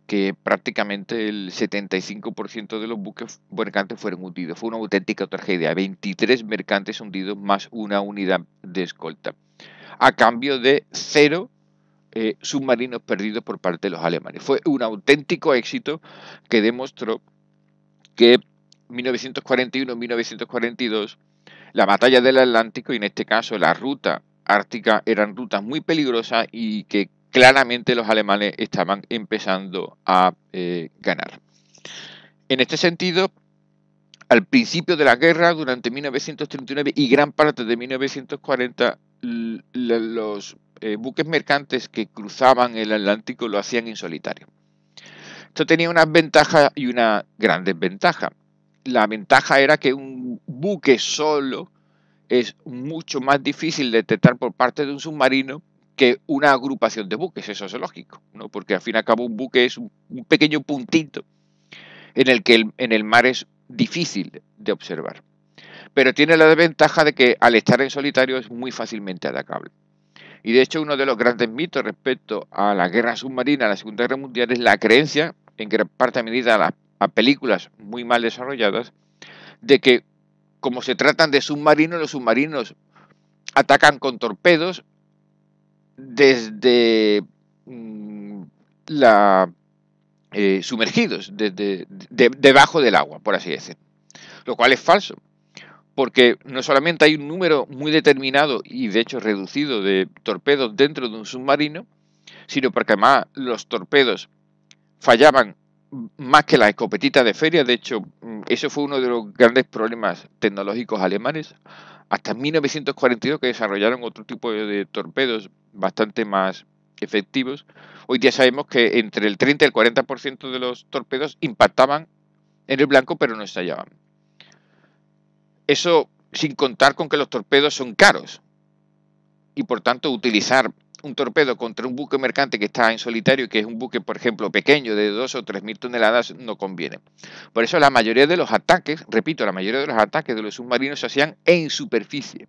que prácticamente el 75% de los buques mercantes fueron hundidos. Fue una auténtica tragedia. 23 mercantes hundidos más una unidad de escolta. A cambio de cero eh, submarinos perdidos por parte de los alemanes. Fue un auténtico éxito que demostró que 1941-1942, la batalla del Atlántico y en este caso la ruta ártica eran rutas muy peligrosas y que claramente los alemanes estaban empezando a eh, ganar. En este sentido, al principio de la guerra, durante 1939 y gran parte de 1940, los eh, buques mercantes que cruzaban el Atlántico lo hacían en solitario. Esto tenía unas ventajas y una gran desventaja. La ventaja era que un buque solo es mucho más difícil detectar por parte de un submarino que una agrupación de buques, eso es lógico, ¿no? porque al fin y al cabo un buque es un, pequeño puntito en el que en el mar es difícil de observar. Pero tiene la desventaja de que al estar en solitario es muy fácilmente atacable. Y de hecho uno de los grandes mitos respecto a la guerra submarina, a la Segunda Guerra Mundial, es la creencia en gran parte medida a, películas muy mal desarrolladas, de que como se tratan de submarinos, los submarinos atacan con torpedos desde mm, la eh, sumergidos, desde debajo del agua, por así decirlo. Lo cual es falso, porque no solamente hay un número muy determinado y de hecho reducido de torpedos dentro de un submarino, sino porque además los torpedos fallaban más que las escopetitas de feria. De hecho, mm, eso fue uno de los grandes problemas tecnológicos alemanes. Hasta 1942 que desarrollaron otro tipo de torpedos bastante más efectivos. Hoy día sabemos que entre el 30 y el 40% de los torpedos impactaban en el blanco pero no estallaban. Eso sin contar con que los torpedos son caros y por tanto utilizar un torpedo contra un buque mercante que está en solitario, que es un buque, por ejemplo, pequeño de dos o tres mil toneladas, no conviene. Por eso la mayoría de los ataques, repito, la mayoría de los ataques de los submarinos se hacían en superficie.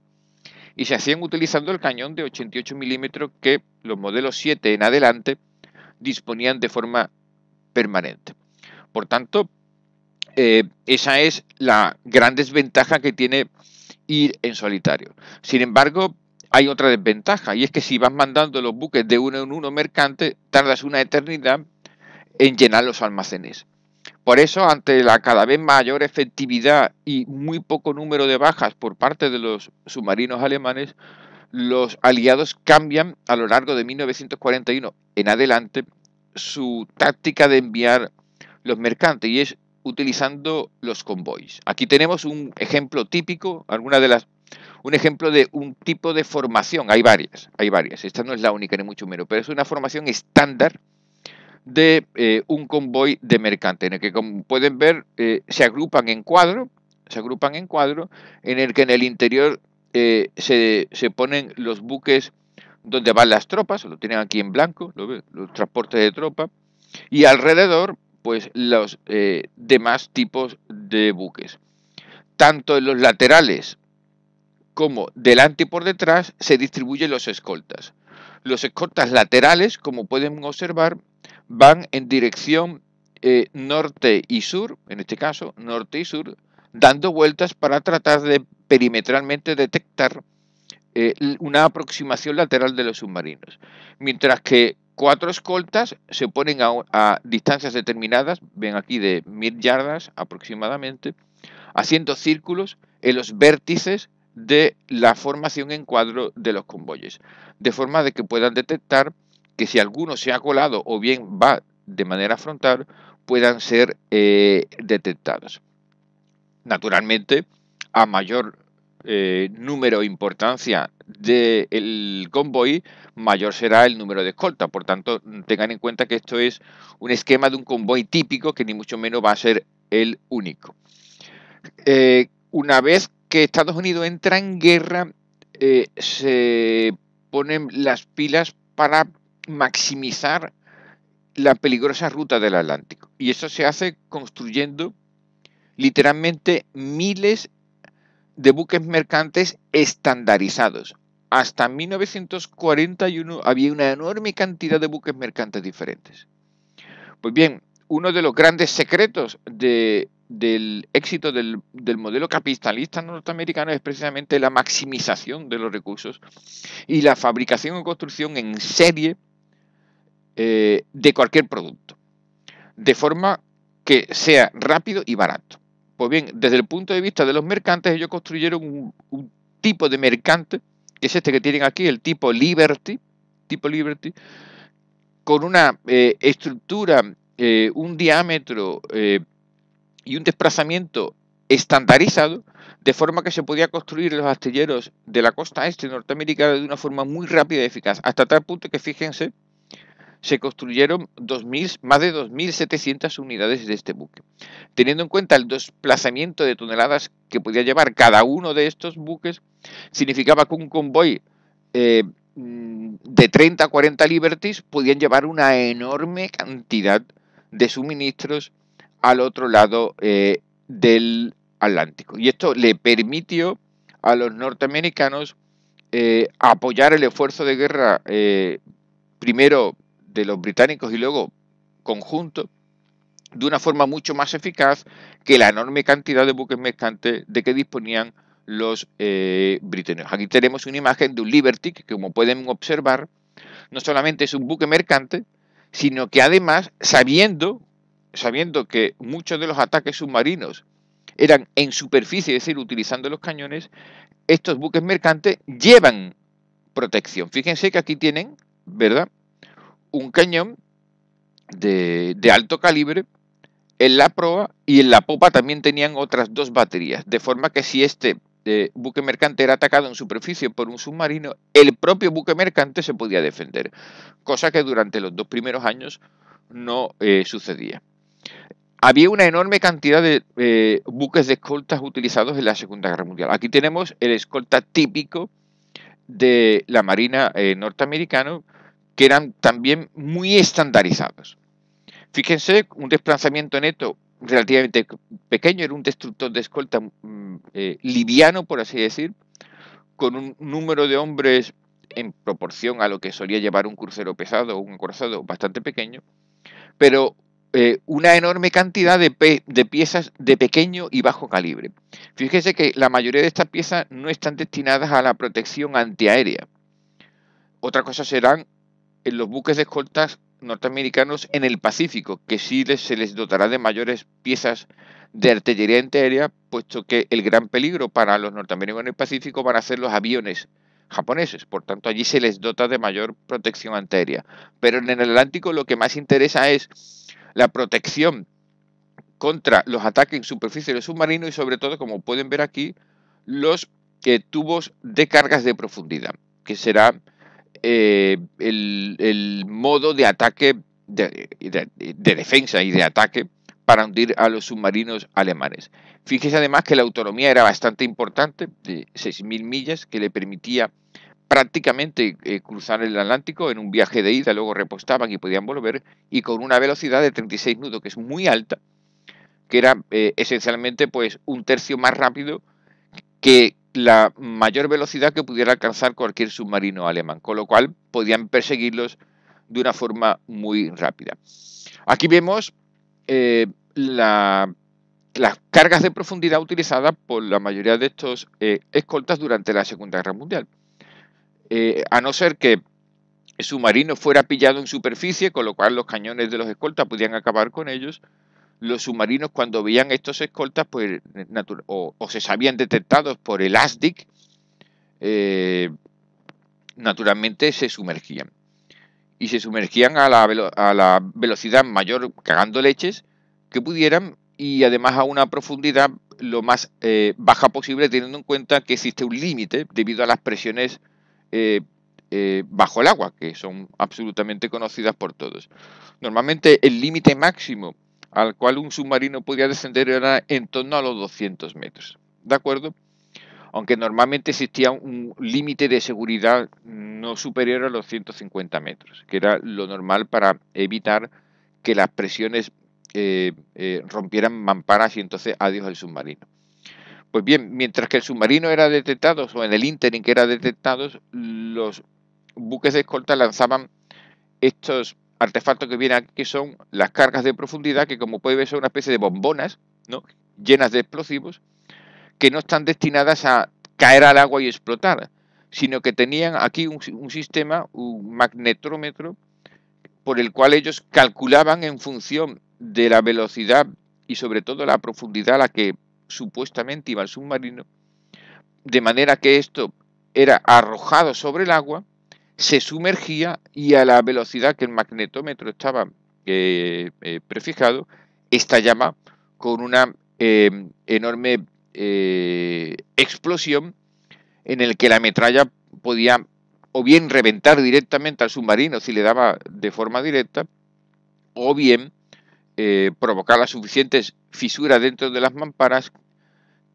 Y se hacían utilizando el cañón de 88 milímetros que los modelos 7 en adelante disponían de forma permanente. Por tanto, eh, esa es la gran desventaja que tiene ir en solitario. Sin embargo, hay otra desventaja, y es que si vas mandando los buques de uno en uno mercante, tardas una eternidad en llenar los almacenes. Por eso, ante la cada vez mayor efectividad y muy poco número de bajas por parte de los submarinos alemanes, los aliados cambian a lo largo de 1941 en adelante su táctica de enviar los mercantes y es utilizando los convoys. Aquí tenemos un ejemplo típico, alguna de las un ejemplo de un tipo de formación, hay varias, hay varias, esta no es la única ni mucho menos, pero es una formación estándar de eh, un convoy de mercantes, en el que como pueden ver eh, se agrupan en cuadro, se agrupan en cuadro, en el que en el interior eh, se, ponen los buques donde van las tropas, lo tienen aquí en blanco, los transportes de tropa, y alrededor pues los demás tipos de buques. Tanto en los laterales como delante y por detrás se distribuyen los escoltas. Los escoltas laterales, como pueden observar, van en dirección eh, norte y sur, en este caso norte y sur, dando vueltas para tratar de perimetralmente detectar eh, una aproximación lateral de los submarinos. Mientras que cuatro escoltas se ponen a, a distancias determinadas, ven aquí de mil yardas aproximadamente, haciendo círculos en los vértices de la formación en cuadro de los convoyes, de forma de que puedan detectar que si alguno se ha colado o bien va de manera frontal, puedan ser eh, detectados. Naturalmente, a mayor eh, número e importancia del convoy, mayor será el número de escolta. Por tanto, tengan en cuenta que esto es un esquema de un convoy típico que ni mucho menos va a ser el único. Eh, una vez que Estados Unidos entra en guerra, eh, se ponen las pilas para maximizar la peligrosa ruta del Atlántico. Y eso se hace construyendo literalmente miles de buques mercantes estandarizados. Hasta 1941 había una enorme cantidad de buques mercantes diferentes. Pues bien, uno de los grandes secretos de del éxito del, modelo capitalista norteamericano es precisamente la maximización de los recursos y la fabricación y construcción en serie eh, de cualquier producto, de forma que sea rápido y barato. Pues bien, desde el punto de vista de los mercantes, ellos construyeron un, tipo de mercante, que es este que tienen aquí, el tipo Liberty, tipo Liberty, con una eh, estructura, eh, un diámetro y un desplazamiento estandarizado, de forma que se podía construir los astilleros de la costa este norteamericana de una forma muy rápida y eficaz, hasta tal punto que, fíjense, se construyeron más de 2.700 unidades de este buque. Teniendo en cuenta el desplazamiento de toneladas que podía llevar cada uno de estos buques, significaba que un convoy eh, mm, de 30 a 40 Liberties podían llevar una enorme cantidad de suministros al otro lado eh, del Atlántico. Y esto le permitió a los norteamericanos eh, apoyar el esfuerzo de guerra, eh, primero de los británicos y luego conjunto, de una forma mucho más eficaz que la enorme cantidad de buques mercantes de que disponían los británicos. Aquí tenemos una imagen de un Liberty que, como pueden observar, no solamente es un buque mercante, sino que además, sabiendo sabiendo que muchos de los ataques submarinos eran en superficie, es decir, utilizando los cañones, estos buques mercantes llevan protección. Fíjense que aquí tienen, ¿verdad? Un cañón de, alto calibre en la proa y en la popa también tenían otras dos baterías, de forma que si este eh, buque mercante era atacado en superficie por un submarino, el propio buque mercante se podía defender, cosa que durante los dos primeros años no eh, sucedía había una enorme cantidad de eh, buques de escoltas utilizados en la Segunda Guerra Mundial. Aquí tenemos el escolta típico de la Marina eh, norteamericana, que eran también muy estandarizados. Fíjense, un desplazamiento neto relativamente pequeño, era un destructor de escolta mm, eh, liviano, por así decir, con un número de hombres en proporción a lo que solía llevar un crucero pesado o un acorazado bastante pequeño, pero eh, una enorme cantidad de, piezas de pequeño y bajo calibre. Fíjese que la mayoría de estas piezas no están destinadas a la protección antiaérea. Otra cosa serán en los buques de escoltas norteamericanos en el Pacífico, que sí se les dotará de mayores piezas de artillería antiaérea, puesto que el gran peligro para los norteamericanos en el Pacífico van a ser los aviones japoneses. Por tanto, allí se les dota de mayor protección antiaérea. Pero en el Atlántico lo que más interesa es la protección contra los ataques en superficie los submarinos y sobre todo, como pueden ver aquí, los eh, tubos de cargas de profundidad, que será eh, el, modo de ataque, de, de, defensa y de ataque para hundir a los submarinos alemanes. Fíjese además que la autonomía era bastante importante, de 6.000 millas, que le permitía prácticamente eh, cruzar el Atlántico en un viaje de ida, luego repostaban y podían volver, y con una velocidad de 36 nudos, que es muy alta, que era eh, esencialmente pues un tercio más rápido que la mayor velocidad que pudiera alcanzar cualquier submarino alemán, con lo cual podían perseguirlos de una forma muy rápida. Aquí vemos eh, las cargas de profundidad utilizadas por la mayoría de estos escoltas durante la Segunda Guerra Mundial. Eh, a no ser que el submarino fuera pillado en superficie, con lo cual los cañones de los escoltas podían acabar con ellos, los submarinos cuando veían estos escoltas, pues, o, se sabían detectados por el ASDIC, eh, naturalmente se sumergían. Y se sumergían a la, velocidad mayor, cagando leches, que pudieran, y además a una profundidad lo más eh, baja posible, teniendo en cuenta que existe un límite debido a las presiones eh, eh, bajo el agua, que son absolutamente conocidas por todos. Normalmente el límite máximo al cual un submarino podía descender era en torno a los 200 metros. ¿De acuerdo? Aunque normalmente existía un límite de seguridad no superior a los 150 metros, que era lo normal para evitar que las presiones eh, rompieran mamparas y entonces adiós al submarino. Pues bien, mientras que el submarino era detectado, o en el ínterin que era detectado, los buques de escolta lanzaban estos artefactos que vienen aquí, que son las cargas de profundidad, que como puede ver son una especie de bombonas, ¿no? llenas de explosivos, que no están destinadas a caer al agua y explotar, sino que tenían aquí un, un sistema, un magnetrómetro, por el cual ellos calculaban en función de la velocidad y sobre todo la profundidad a la que supuestamente iba al submarino, de manera que esto era arrojado sobre el agua, se sumergía y a la velocidad que el magnetómetro estaba eh, eh, prefijado, esta llama con una eh, enorme explosión en el que la metralla podía o bien reventar directamente al submarino si le daba de forma directa, o bien provocar las suficientes fisuras dentro de las mamparas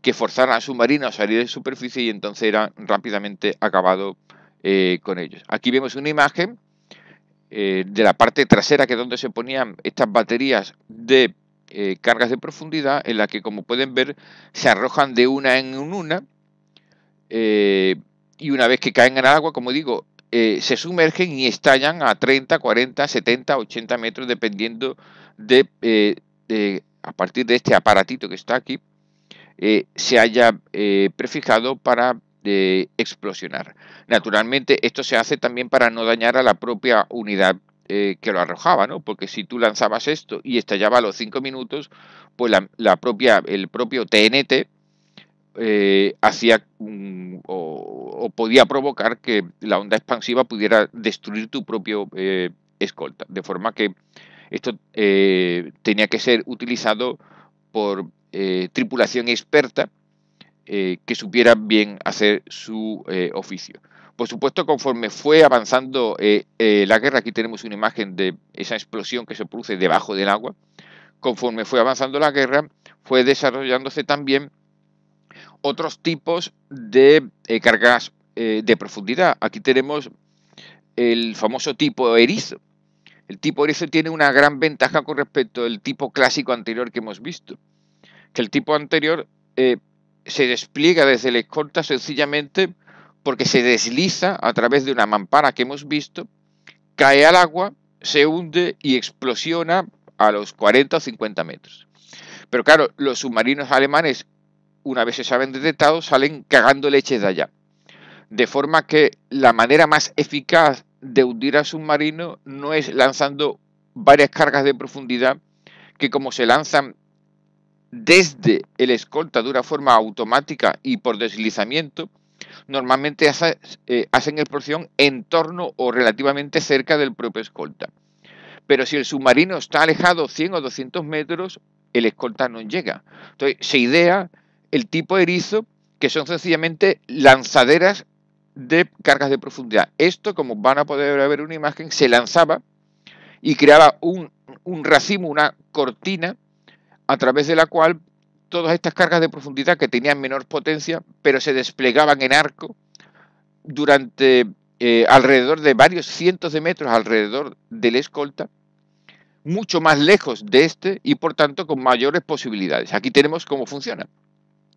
que forzara a su marina a salir de superficie y entonces era rápidamente acabado eh, con ellos. Aquí vemos una imagen eh, de la parte trasera, que es donde se ponían estas baterías de eh, cargas de profundidad, en la que, como pueden ver, se arrojan de una en una. y una vez que caen en el agua, como digo, se sumergen y estallan a 30, 40, 70, 80 metros, dependiendo de, a partir de este aparatito que está aquí, eh, se haya eh, prefijado para eh, explosionar. Naturalmente, esto se hace también para no dañar a la propia unidad que lo arrojaba, ¿no? Porque si tú lanzabas esto y estallaba a los 5 minutos, pues la, propia, el propio TNT hacía o, podía provocar que la onda expansiva pudiera destruir tu propio escolta. De forma que esto tenía que ser utilizado por eh, tripulación experta eh, que supiera bien hacer su eh, oficio. Por supuesto, conforme fue avanzando la guerra, aquí tenemos una imagen de esa explosión que se produce debajo del agua, conforme fue avanzando la guerra, fue desarrollándose también otros tipos de cargas de profundidad. Aquí tenemos el famoso tipo erizo, el tipo erizo tiene una gran ventaja con respecto al tipo clásico anterior que hemos visto que el tipo anterior eh, se despliega desde el escolta sencillamente porque se desliza a través de una mampara que hemos visto, cae al agua, se hunde y explosiona a los 40 o 50 metros. Pero claro, los submarinos alemanes, una vez se saben detectados, salen cagando leche de allá. De forma que la manera más eficaz de hundir al submarino no es lanzando varias cargas de profundidad, que como se lanzan desde el escolta de una forma automática y por deslizamiento, normalmente hacen el eh, hacen explosión en torno o relativamente cerca del propio escolta. Pero si el submarino está alejado 100 o 200 metros, el escolta no llega. Entonces se idea el tipo erizo, que son sencillamente lanzaderas de cargas de profundidad. Esto, como van a poder ver en una imagen, se lanzaba y creaba un racimo, una cortina a través de la cual todas estas cargas de profundidad que tenían menor potencia, pero se desplegaban en arco durante eh, alrededor de varios cientos de metros alrededor del escolta, mucho más lejos de este y por tanto con mayores posibilidades. Aquí tenemos cómo funciona.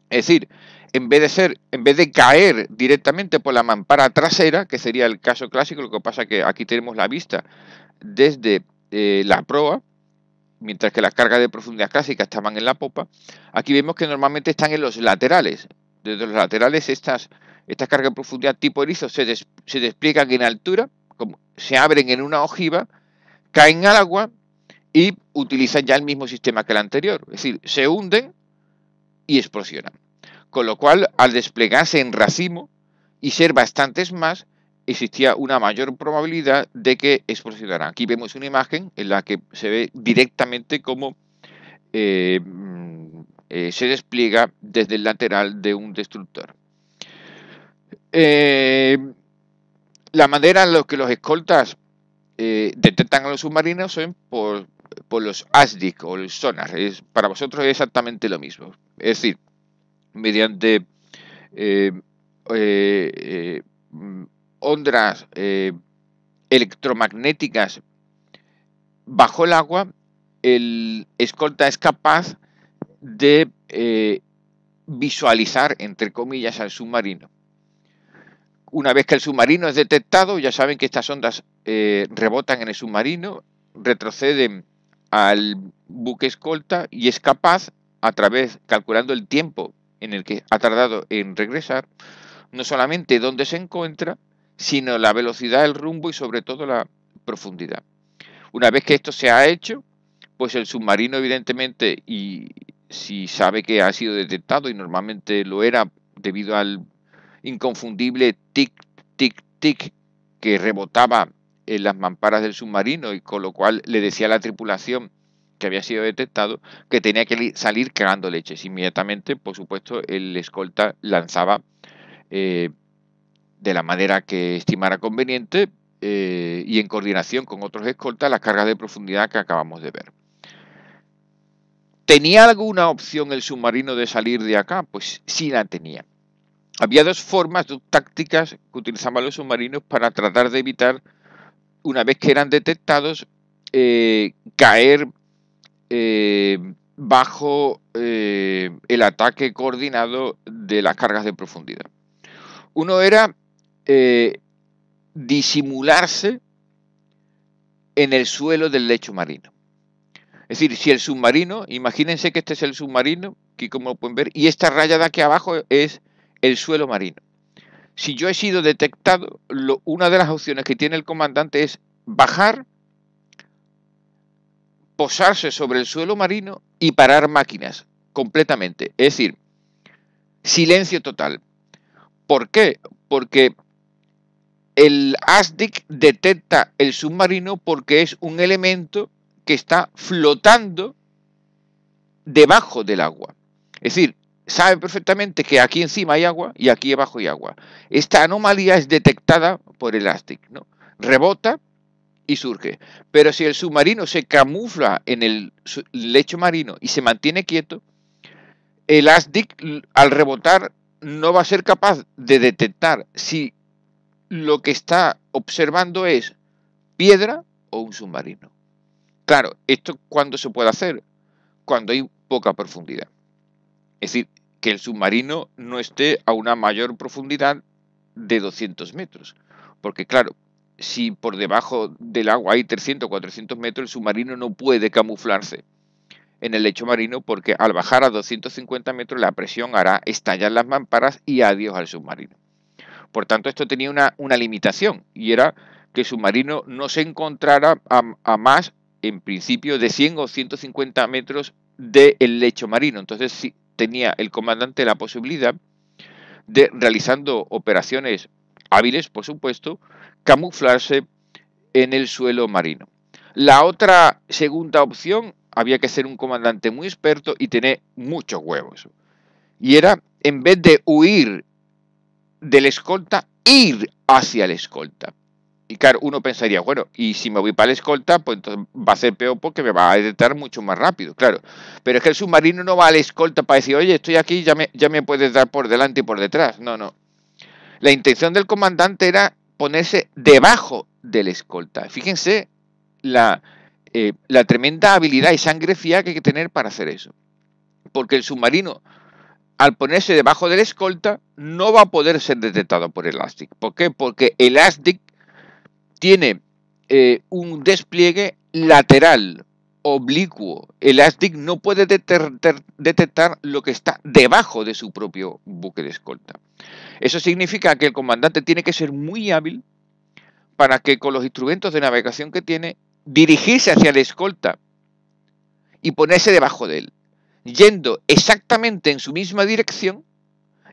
Es decir, en vez de ser, en vez de caer directamente por la mampara trasera, que sería el caso clásico, lo que pasa es que aquí tenemos la vista desde eh, la proa, mientras que las cargas de profundidad clásicas estaban en la popa, aquí vemos que normalmente están en los laterales. Desde los laterales estas, estas cargas de profundidad tipo erizo se, des, se despliegan en altura, como, se abren en una ojiva, caen al agua y utilizan ya el mismo sistema que el anterior. Es decir, se hunden y explosionan. Con lo cual, al desplegarse en racimo y ser bastantes más, existía una mayor probabilidad de que explosionaran. Aquí vemos una imagen en la que se ve directamente cómo eh, mm, eh, se despliega desde el lateral de un destructor. Eh, la manera en la que los escoltas detectan a los submarinos son por, los ASDIC o los sonar. para vosotros es exactamente lo mismo. Es decir, mediante mm, ondas eh, electromagnéticas bajo el agua, el escolta es capaz de eh, visualizar, entre comillas, al submarino. Una vez que el submarino es detectado, ya saben que estas ondas eh, rebotan en el submarino, retroceden al buque escolta y es capaz, a través, calculando el tiempo en el que ha tardado en regresar, no solamente dónde se encuentra, sino la velocidad, el rumbo y sobre todo la profundidad. Una vez que esto se ha hecho, pues el submarino evidentemente, y si sabe que ha sido detectado, y normalmente lo era debido al inconfundible tic, tic, tic que rebotaba en las mamparas del submarino y con lo cual le decía a la tripulación que había sido detectado que tenía que salir cagando leches. Inmediatamente, por supuesto, el escolta lanzaba eh, de la manera que estimara conveniente eh, y en coordinación con otros escoltas las cargas de profundidad que acabamos de ver. ¿Tenía alguna opción el submarino de salir de acá? Pues sí la tenía. Había dos formas, dos tácticas que utilizaban los submarinos para tratar de evitar, una vez que eran detectados, eh, caer eh, bajo el ataque coordinado de las cargas de profundidad. Uno era eh, disimularse en el suelo del lecho marino. Es decir, si el submarino, imagínense que este es el submarino, aquí como pueden ver, y esta raya de aquí abajo es el suelo marino. Si yo he sido detectado, una de las opciones que tiene el comandante es bajar, posarse sobre el suelo marino y parar máquinas completamente. Es decir, silencio total. ¿Por qué? Porque el ASDIC detecta el submarino porque es un elemento que está flotando debajo del agua. Es decir, sabe perfectamente que aquí encima hay agua y aquí abajo hay agua. Esta anomalía es detectada por el ASDIC, ¿no? Rebota y surge. Pero si el submarino se camufla en el lecho marino y se mantiene quieto, el ASDIC al rebotar no va a ser capaz de detectar si lo que está observando es piedra o un submarino. Claro, ¿esto cuándo se puede hacer? Cuando hay poca profundidad. Es decir, que el submarino no esté a una mayor profundidad de 200 metros. Porque claro, si por debajo del agua hay 300 o 400 metros, el submarino no puede camuflarse en el lecho marino porque al bajar a 250 metros la presión hará estallar las mamparas y adiós al submarino. Por tanto, esto tenía una, limitación y era que su marino no se encontrara a, más, en principio, de 100 o 150 metros del lecho marino. Entonces, sí, tenía el comandante la posibilidad de, realizando operaciones hábiles, por supuesto, camuflarse en el suelo marino. La otra segunda opción había que ser un comandante muy experto y tener muchos huevos. Y era, en vez de huir del escolta ir hacia el escolta. Y claro, uno pensaría, bueno, y si me voy para la escolta, pues entonces va a ser peor porque me va a detectar mucho más rápido, claro. Pero es que el submarino no va al escolta para decir, oye, estoy aquí, ya me, ya me puedes dar por delante y por detrás. No, no. La intención del comandante era ponerse debajo del escolta. Fíjense la, eh, la tremenda habilidad y sangre fía que hay que tener para hacer eso. Porque el submarino al ponerse debajo del escolta, no va a poder ser detectado por ASDIC. ¿Por qué? Porque ASDIC tiene eh, un despliegue lateral, oblicuo. El Elastic no puede detectar, lo que está debajo de su propio buque de escolta. Eso significa que el comandante tiene que ser muy hábil para que con los instrumentos de navegación que tiene, dirigirse hacia la escolta y ponerse debajo de él yendo exactamente en su misma dirección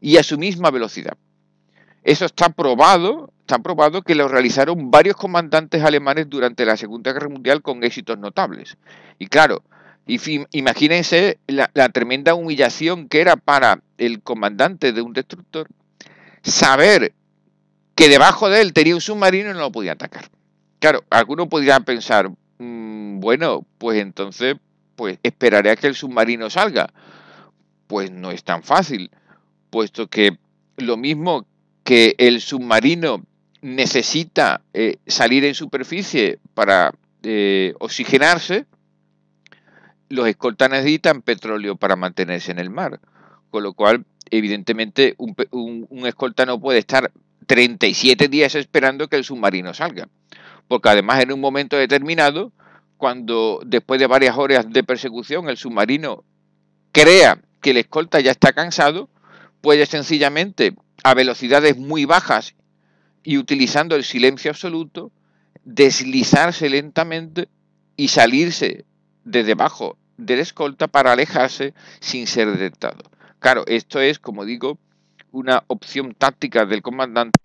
y a su misma velocidad. Eso está probado, está probado que lo realizaron varios comandantes alemanes durante la Segunda Guerra Mundial con éxitos notables. Y claro, imagínense la, tremenda humillación que era para el comandante de un destructor saber que debajo de él tenía un submarino y no lo podía atacar. Claro, alguno podría pensar, mm, bueno, pues entonces pues esperaré a que el submarino salga. Pues no es tan fácil, puesto que lo mismo que el submarino necesita eh, salir en superficie para eh, oxigenarse, los escoltas necesitan petróleo para mantenerse en el mar. Con lo cual, evidentemente, un, un, un escolta no puede estar 37 días esperando que el submarino salga. Porque además, en un momento determinado, cuando después de varias horas de persecución el submarino crea que el escolta ya está cansado, puede sencillamente a velocidades muy bajas y utilizando el silencio absoluto, deslizarse lentamente y salirse de debajo del escolta para alejarse sin ser detectado. Claro, esto es, como digo, una opción táctica del comandante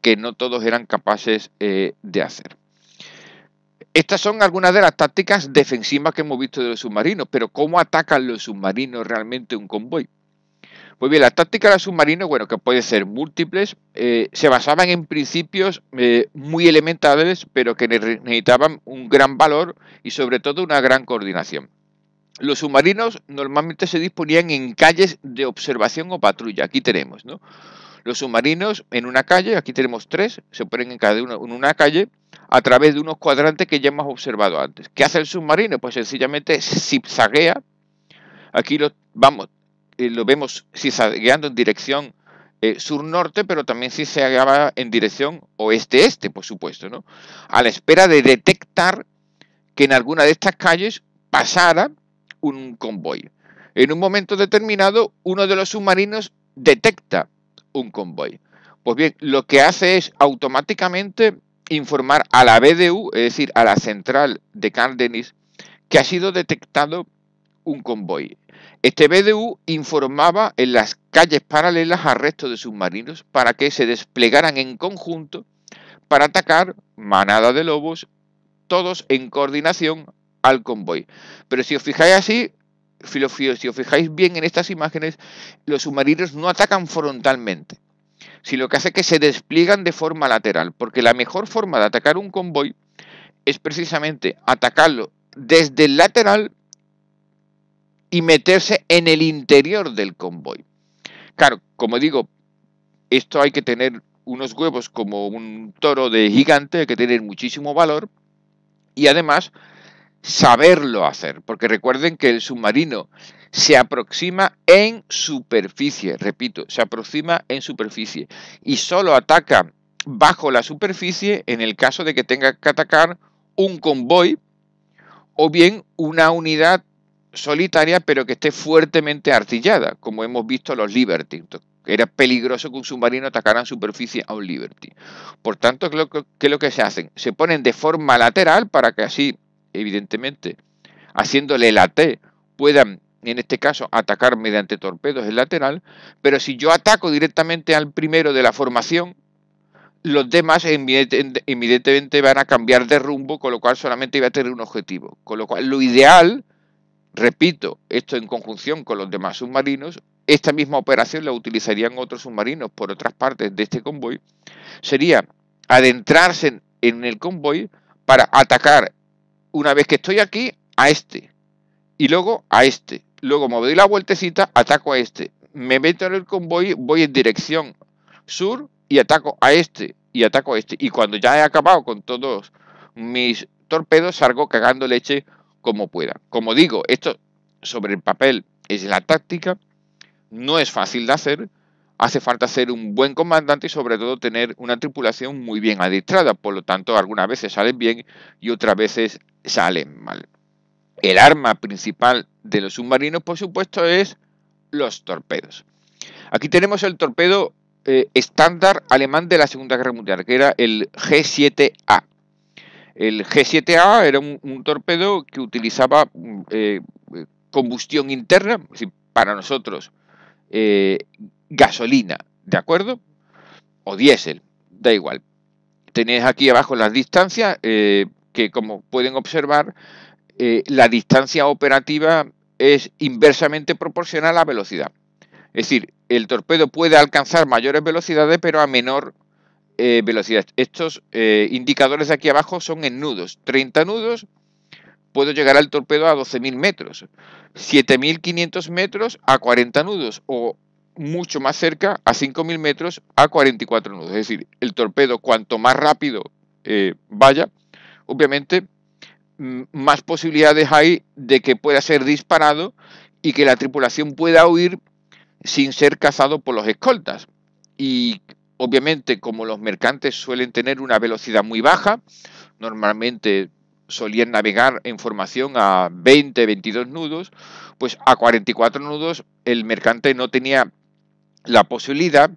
que no todos eran capaces eh, de hacer. Estas son algunas de las tácticas defensivas que hemos visto de los submarinos, pero ¿cómo atacan los submarinos realmente un convoy? Pues bien, las tácticas de los submarinos, bueno, que puede ser múltiples, eh, se basaban en principios eh, muy elementales, pero que necesitaban un gran valor y sobre todo una gran coordinación. Los submarinos normalmente se disponían en calles de observación o patrulla. Aquí tenemos, ¿no? Los submarinos en una calle, aquí tenemos tres, se ponen en cada uno en una calle a través de unos cuadrantes que ya hemos observado antes. ¿Qué hace el submarino? Pues sencillamente zigzaguea. Aquí lo, vamos, eh, lo vemos zigzagueando en dirección eh, sur-norte, pero también zigzagueaba en dirección oeste-este, por supuesto, ¿no? A la espera de detectar que en alguna de estas calles pasara un convoy. En un momento determinado, uno de los submarinos detecta un convoy. Pues bien, lo que hace es automáticamente informar a la BDU, es decir, a la central de Cárdenas, que ha sido detectado un convoy. Este BDU informaba en las calles paralelas al resto de submarinos para que se desplegaran en conjunto para atacar manada de lobos, todos en coordinación al convoy. Pero si os fijáis así, si os fijáis bien en estas imágenes, los submarinos no atacan frontalmente, si lo que hace es que se despliegan de forma lateral, porque la mejor forma de atacar un convoy es precisamente atacarlo desde el lateral y meterse en el interior del convoy. Claro, como digo, esto hay que tener unos huevos como un toro de gigante, hay que tener muchísimo valor y además saberlo hacer, porque recuerden que el submarino se aproxima en superficie, repito, se aproxima en superficie y solo ataca bajo la superficie en el caso de que tenga que atacar un convoy o bien una unidad solitaria pero que esté fuertemente artillada, como hemos visto los Liberty. que Era peligroso que un submarino atacara en superficie a un Liberty. Por tanto, ¿qué es lo que se hacen? Se ponen de forma lateral para que así evidentemente, haciéndole la T, puedan, en este caso, atacar mediante torpedos el lateral, pero si yo ataco directamente al primero de la formación, los demás evidentemente van a cambiar de rumbo, con lo cual solamente va a tener un objetivo. Con lo cual, lo ideal, repito, esto en conjunción con los demás submarinos, esta misma operación la utilizarían otros submarinos por otras partes de este convoy, sería adentrarse en el convoy para atacar una vez que estoy aquí, a este. Y luego a este. Luego me doy la vueltecita, ataco a este. Me meto en el convoy, voy en dirección sur y ataco a este. Y ataco a este. Y cuando ya he acabado con todos mis torpedos, salgo cagando leche como pueda. Como digo, esto sobre el papel es la táctica. No es fácil de hacer. Hace falta ser un buen comandante y sobre todo tener una tripulación muy bien adiestrada. Por lo tanto, algunas veces salen bien y otras veces salen mal. El arma principal de los submarinos, por supuesto, es los torpedos. Aquí tenemos el torpedo eh, estándar alemán de la Segunda Guerra Mundial, que era el G7A. El G7A era un, torpedo que utilizaba mm, eh, combustión interna, para nosotros eh, gasolina, ¿de acuerdo? O diésel, da igual. Tenéis aquí abajo las distancias, que como pueden observar, eh, la distancia operativa es inversamente proporcional a la velocidad. Es decir, el torpedo puede alcanzar mayores velocidades, pero a menor eh, velocidad. Estos eh, indicadores aquí abajo son en nudos. 30 nudos, puedo llegar al torpedo a 12.000 metros. 7.500 metros a 40 nudos. O mucho más cerca, a 5.000 metros a 44 nudos. Es decir, el torpedo cuanto más rápido vaya, obviamente, más posibilidades hay de que pueda ser disparado y que la tripulación pueda huir sin ser cazado por los escoltas. Y obviamente, como los mercantes suelen tener una velocidad muy baja, normalmente solían navegar en formación a 20, 22 nudos, pues a 44 nudos el mercante no tenía la posibilidad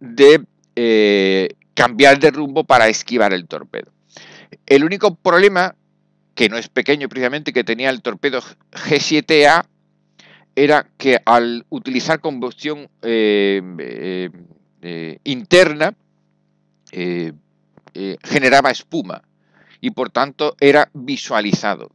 de eh, cambiar de rumbo para esquivar el torpedo. El único problema, que no es pequeño precisamente, que tenía el torpedo G7A era que al utilizar combustión eh, eh, eh, interna generaba espuma y por tanto era visualizado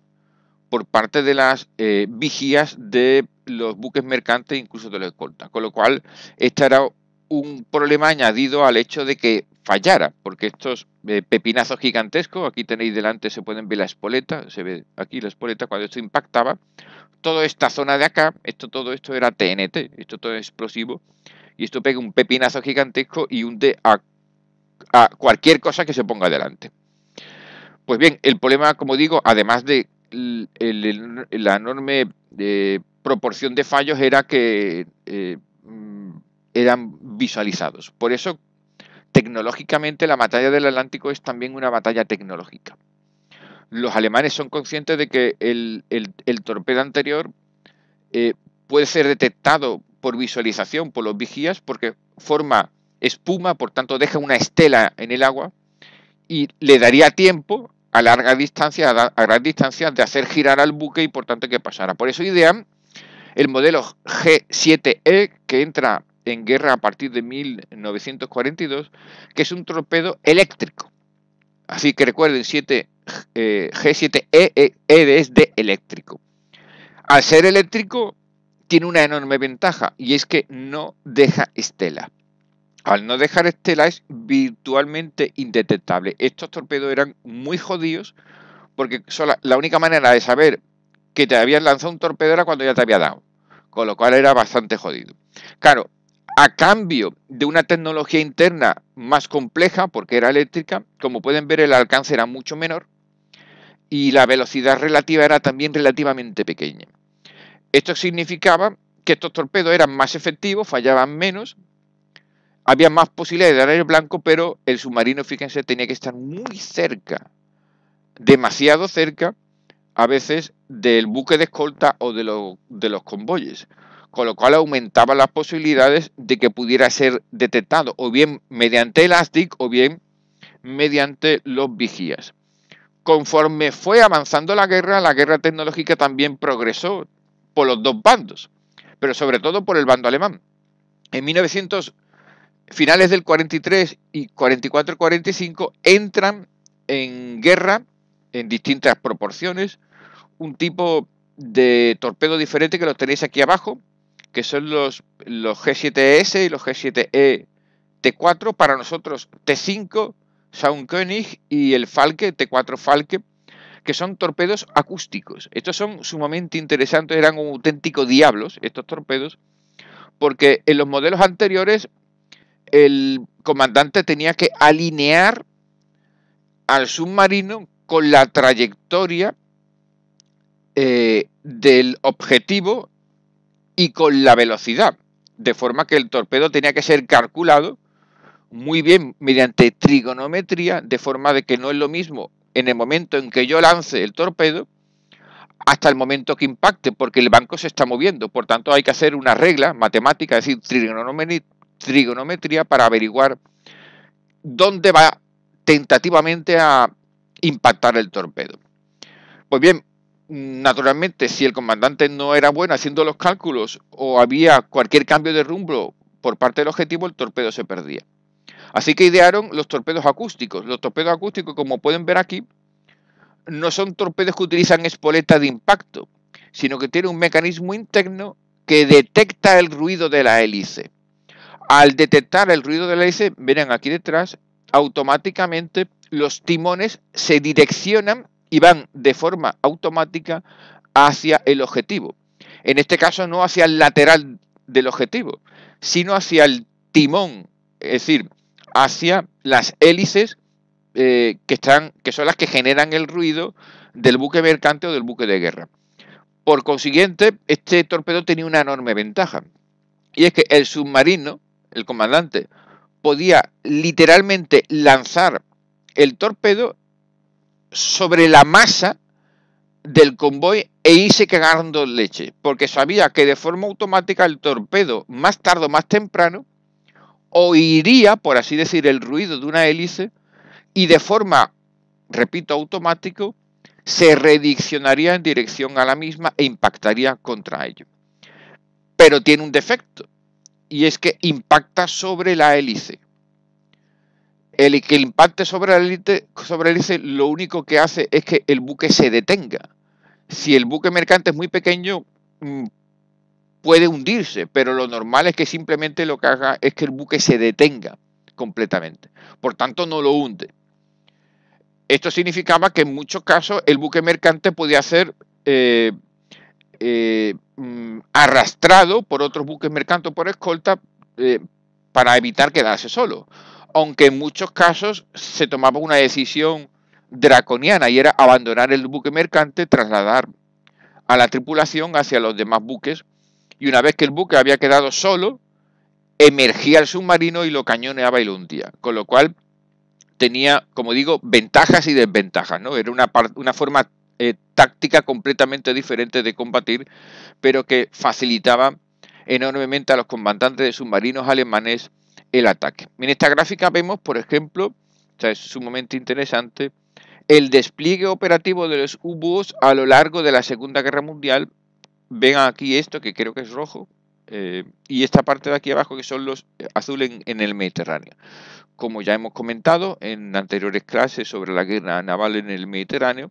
por parte de las vigías de los buques mercantes, incluso de la escolta. Con lo cual, este era un problema añadido al hecho de que fallara, porque estos eh, pepinazos gigantescos, aquí tenéis delante, se pueden ver la espoleta, se ve aquí la espoleta, cuando esto impactaba, toda esta zona de acá, esto, todo esto era TNT, esto todo es explosivo, y esto pega un pepinazo gigantesco y hunde a, cualquier cosa que se ponga delante. Pues bien, el problema, como digo, además de la enorme eh, proporción de fallos, era que eh, mm, eran visualizados. Por eso Tecnológicamente, la batalla del Atlántico es también una batalla tecnológica. Los alemanes son conscientes de que el, torpedo anterior eh, puede ser detectado por visualización por los vigías porque forma espuma, por tanto deja una estela en el agua y le daría tiempo a larga distancia, a, gran distancia, de hacer girar al buque y por tanto que pasara. Por eso idean el modelo G7E e, que entra en guerra a partir de 1942, que es un torpedo eléctrico. Así que recuerden, 7, eh, G7E e, eh, e es de eléctrico. Al ser eléctrico, tiene una enorme ventaja y es que no deja estela. Al no dejar estela es virtualmente indetectable. Estos torpedos eran muy jodidos porque la única manera de saber que te habían lanzado un torpedo era cuando ya te había dado. Con lo cual era bastante jodido. Claro, a cambio de una tecnología interna más compleja, porque era eléctrica, como pueden ver el alcance era mucho menor y la velocidad relativa era también relativamente pequeña. Esto significaba que estos torpedos eran más efectivos, fallaban menos, había más posibilidades de dar el blanco, pero el submarino, fíjense, tenía que estar muy cerca, demasiado cerca, a veces del buque de escolta o de, de los convoyes con lo cual aumentaba las posibilidades de que pudiera ser detectado, o bien mediante el o bien mediante los vigías. Conforme fue avanzando la guerra, la guerra tecnológica también progresó por los dos bandos, pero sobre todo por el bando alemán. En 1900, finales del 43 y 44-45, entran en guerra en distintas proporciones un tipo de torpedo diferente que lo tenéis aquí abajo, que son los, los G7S e y los G7E T4, para nosotros T5, König y el Falke, T4 Falke, que son torpedos acústicos. Estos son sumamente interesantes, eran un auténtico diablos estos torpedos, porque en los modelos anteriores el comandante tenía que alinear al submarino con la trayectoria eh, del objetivo y con la velocidad, de forma que el torpedo tenía que ser calculado muy bien mediante trigonometría, de forma de que no es lo mismo en el momento en que yo lance el torpedo hasta el momento que impacte, porque el banco se está moviendo. Por tanto, hay que hacer una regla matemática, es decir, trigonometría, para averiguar dónde va tentativamente a impactar el torpedo. Pues bien, naturalmente, si el comandante no era bueno haciendo los cálculos o había cualquier cambio de rumbo por parte del objetivo, el torpedo se perdía. Así que idearon los torpedos acústicos. Los torpedos acústicos, como pueden ver aquí, no son torpedos que utilizan espoleta de impacto, sino que tienen un mecanismo interno que detecta el ruido de la hélice. Al detectar el ruido de la hélice, miren aquí detrás, automáticamente los timones se direccionan y van de forma automática hacia el objetivo. En este caso no hacia el lateral del objetivo, sino hacia el timón, es decir, hacia las hélices eh, que, están, que son las que generan el ruido del buque mercante o del buque de guerra. Por consiguiente, este torpedo tenía una enorme ventaja, y es que el submarino, el comandante, podía literalmente lanzar el torpedo sobre la masa del convoy e hice que leche dos porque sabía que de forma automática el torpedo, más tarde o más temprano, oiría, por así decir, el ruido de una hélice y de forma, repito, automático, se rediccionaría en dirección a la misma e impactaría contra ello. Pero tiene un defecto, y es que impacta sobre la hélice el que impacte sobre el hélice, sobre el lo único que hace es que el buque se detenga. Si el buque mercante es muy pequeño, mm, puede hundirse, pero lo normal es que simplemente lo que haga es que el buque se detenga completamente. Por tanto, no lo hunde. Esto significaba que en muchos casos el buque mercante podía ser eh, eh, mm, arrastrado por otros buques mercantes por escolta eh, para evitar quedarse solo aunque en muchos casos se tomaba una decisión draconiana y era abandonar el buque mercante, trasladar a la tripulación hacia los demás buques y una vez que el buque había quedado solo, emergía el submarino y lo cañoneaba y lo hundía, con lo cual tenía, como digo, ventajas y desventajas, ¿no? Era una, forma eh, táctica completamente diferente de combatir, pero que facilitaba enormemente a los comandantes de submarinos alemanes el ataque. En esta gráfica vemos, por ejemplo, es sumamente interesante, el despliegue operativo de los U-Boats a lo largo de la Segunda Guerra Mundial. Ven aquí esto, que creo que es rojo, eh, y esta parte de aquí abajo, que son los eh, azules en, en, el Mediterráneo. Como ya hemos comentado en anteriores clases sobre la guerra naval en el Mediterráneo,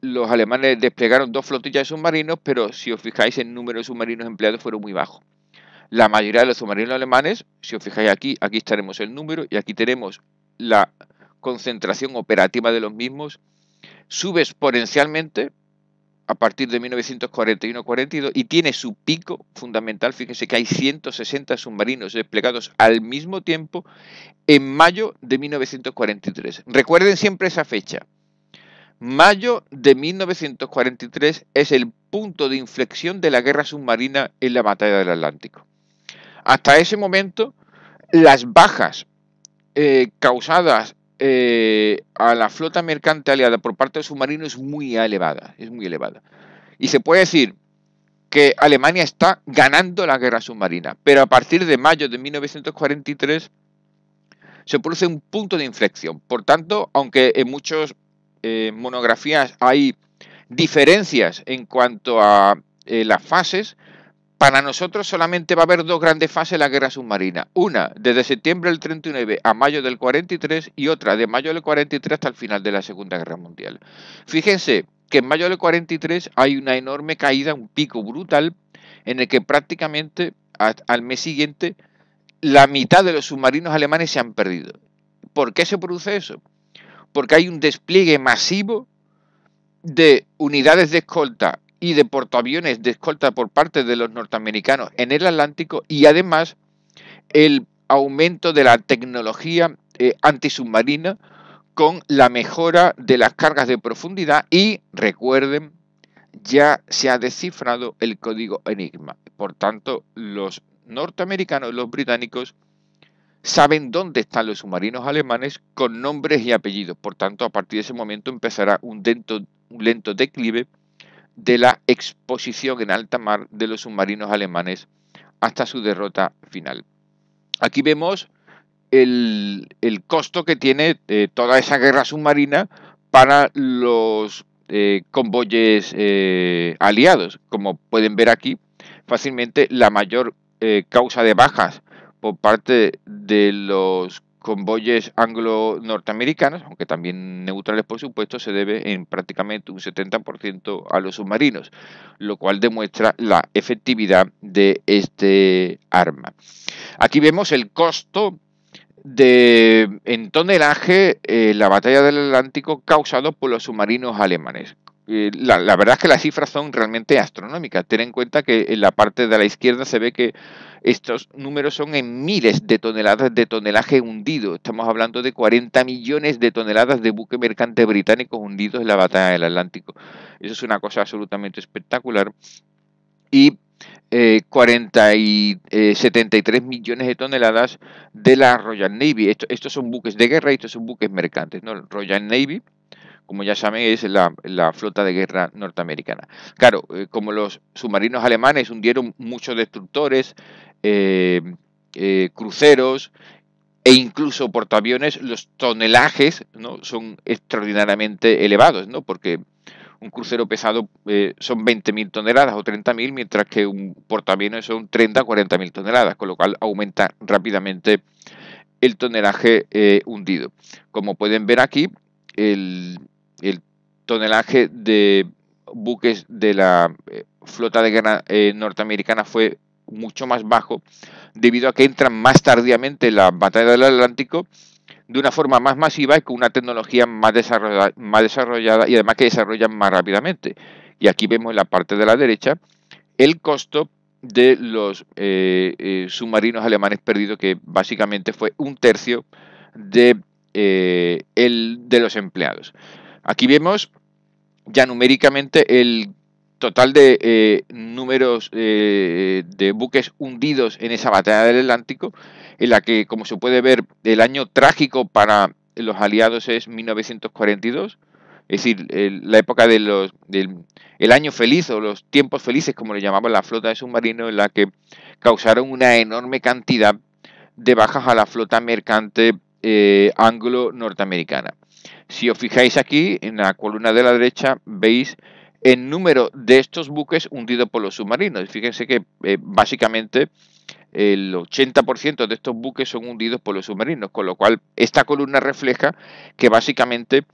los alemanes desplegaron dos flotillas de submarinos, pero si os fijáis el número de submarinos empleados fueron muy bajos la mayoría de los submarinos alemanes, si os fijáis aquí, aquí estaremos el número y aquí tenemos la concentración operativa de los mismos, sube exponencialmente a partir de 1941-42 y tiene su pico fundamental. Fíjense que hay 160 submarinos desplegados al mismo tiempo en mayo de 1943. Recuerden siempre esa fecha. Mayo de 1943 es el punto de inflexión de la guerra submarina en la batalla del Atlántico. Hasta ese momento, las bajas eh, causadas eh, a la flota mercante aliada por parte de submarinos es muy elevada, es muy elevada. Y se puede decir que Alemania está ganando la guerra submarina, pero a partir de mayo de 1943 se produce un punto de inflexión. Por tanto, aunque en muchas eh, monografías hay diferencias en cuanto a las fases, para nosotros solamente va a haber dos grandes fases de la guerra submarina. Una desde septiembre del 39 a mayo del 43 y otra de mayo del 43 hasta el final de la Segunda Guerra Mundial. Fíjense que en mayo del 43 hay una enorme caída, un pico brutal, en el que prácticamente al mes siguiente la mitad de los submarinos alemanes se han perdido. ¿Por qué se produce eso? Porque hay un despliegue masivo de unidades de escolta y de portaaviones de escolta por parte de los norteamericanos en el Atlántico y además el aumento de la tecnología eh, antisubmarina con la mejora de las cargas de profundidad y recuerden ya se ha descifrado el código Enigma. Por tanto, los norteamericanos, los británicos, saben dónde están los submarinos alemanes con nombres y apellidos. Por tanto, a partir de ese momento empezará un lento declive de la exposición en alta mar de los submarinos alemanes hasta su derrota final. Aquí vemos el, el costo que tiene eh, toda esa guerra submarina para los eh, convoyes eh, aliados. Como pueden ver aquí, fácilmente la mayor causa de bajas por parte de los convoyes anglo-norteamericanos, aunque también neutrales por supuesto, se debe en prácticamente un 70% a los submarinos, lo cual demuestra la efectividad de este arma. Aquí vemos el costo de en tonelaje eh, la batalla del Atlántico causado por los submarinos alemanes. Eh, la, verdad es que las cifras son realmente astronómicas. Ten en cuenta que en la parte de la izquierda se ve que estos números son en miles de toneladas de tonelaje hundido. Estamos hablando de 40 millones de toneladas de buques mercantes británicos hundidos en la batalla del Atlántico. Eso es una cosa absolutamente espectacular. Y eh, 40 y 73 eh, millones de toneladas de la Royal Navy. Esto, estos son buques de guerra y estos son buques mercantes. ¿no? Royal Navy como ya saben, es la, flota de guerra norteamericana. Claro, eh, como los submarinos alemanes hundieron muchos destructores, eh, eh, cruceros e incluso portaaviones, los tonelajes ¿no? son extraordinariamente elevados, ¿no? porque un crucero pesado son 20.000 toneladas o 30.000, mientras que un portaaviones son 30 o 40.000 toneladas, con lo cual aumenta rápidamente el tonelaje hundido. Como pueden ver aquí, el, el tonelaje de buques de la eh, flota de guerra eh, norteamericana fue mucho más bajo debido a que entran más tardíamente en la batalla del Atlántico de una forma más masiva y con una tecnología más desarrollada, y además que desarrollan más rápidamente. Y aquí vemos en la parte de la derecha el costo de los eh, submarinos alemanes perdidos, que básicamente fue un tercio de, el, de los empleados. Aquí vemos ya numéricamente el total de eh, números eh, de buques hundidos en esa batalla del Atlántico, en la que, como se puede ver, el año trágico para los aliados es 1942, es decir, la época de del el año feliz o los tiempos felices, como le llamaban la flota de submarinos, en la que causaron una enorme cantidad de bajas a la flota mercante eh, anglo-norteamericana. Si os fijáis aquí, en la columna de la derecha, veis el número de estos buques hundidos por los submarinos. Fíjense que eh, básicamente el 80% de estos buques son hundidos por los submarinos, con lo cual esta columna refleja que básicamente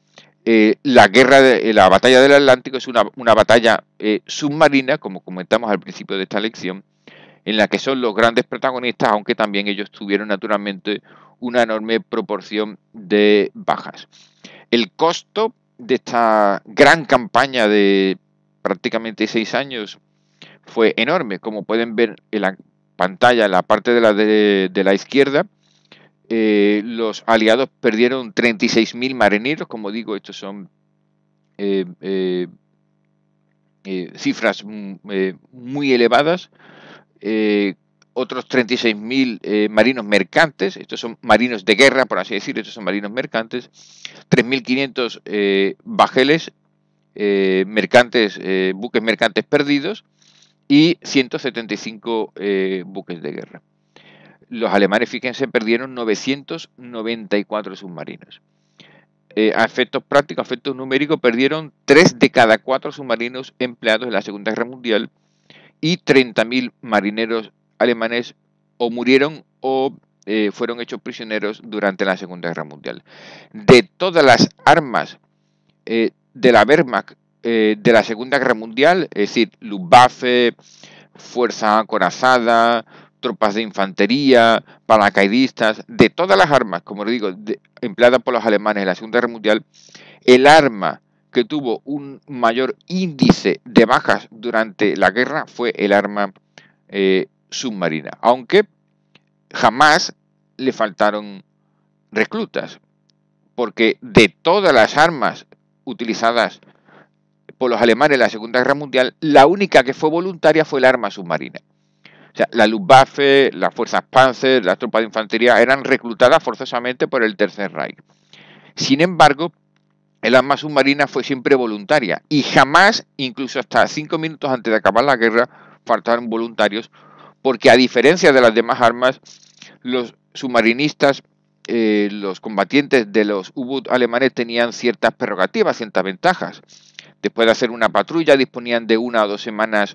eh, la guerra, de, eh, la batalla del Atlántico es una, batalla submarina, como comentamos al principio de esta lección, en la que son los grandes protagonistas, aunque también ellos tuvieron naturalmente una enorme proporción de bajas. El costo de esta gran campaña de prácticamente seis años fue enorme, como pueden ver en la pantalla, en la parte de la, de, la izquierda. Eh, los aliados perdieron 36.000 marineros, como digo, estos son eh, eh, cifras mm, muy elevadas, otros 36.000 eh, marinos mercantes, estos son marinos de guerra, por así decirlo, estos son marinos mercantes, 3.500 eh, bajeles, eh, mercantes, buques mercantes perdidos y 175 buques de guerra. Los alemanes, fíjense, perdieron 994 submarinos. a efectos prácticos, a efectos numéricos, perdieron 3 de cada 4 submarinos empleados en la Segunda Guerra Mundial y 30.000 marineros alemanes o murieron o eh, fueron hechos prisioneros durante la Segunda Guerra Mundial. De todas las armas eh, de la Wehrmacht eh, de la Segunda Guerra Mundial, es decir, Luftwaffe, Fuerza Acorazada, tropas de infantería, paracaidistas, de todas las armas, como digo, empleadas por los alemanes en la Segunda Guerra Mundial, el arma que tuvo un mayor índice de bajas durante la guerra fue el arma submarina, aunque jamás le faltaron reclutas, porque de todas las armas utilizadas por los alemanes en la Segunda Guerra Mundial, la única que fue voluntaria fue el arma submarina. O sea, la Luftwaffe, las fuerzas Panzer, las tropas de infantería eran reclutadas forzosamente por el Tercer Reich. Sin embargo, el arma submarina fue siempre voluntaria y jamás, incluso hasta cinco minutos antes de acabar la guerra, faltaron voluntarios porque a diferencia de las demás armas, los submarinistas, eh, los combatientes de los U-Boot alemanes tenían ciertas prerrogativas, ciertas ventajas. Después de hacer una patrulla disponían de una o dos semanas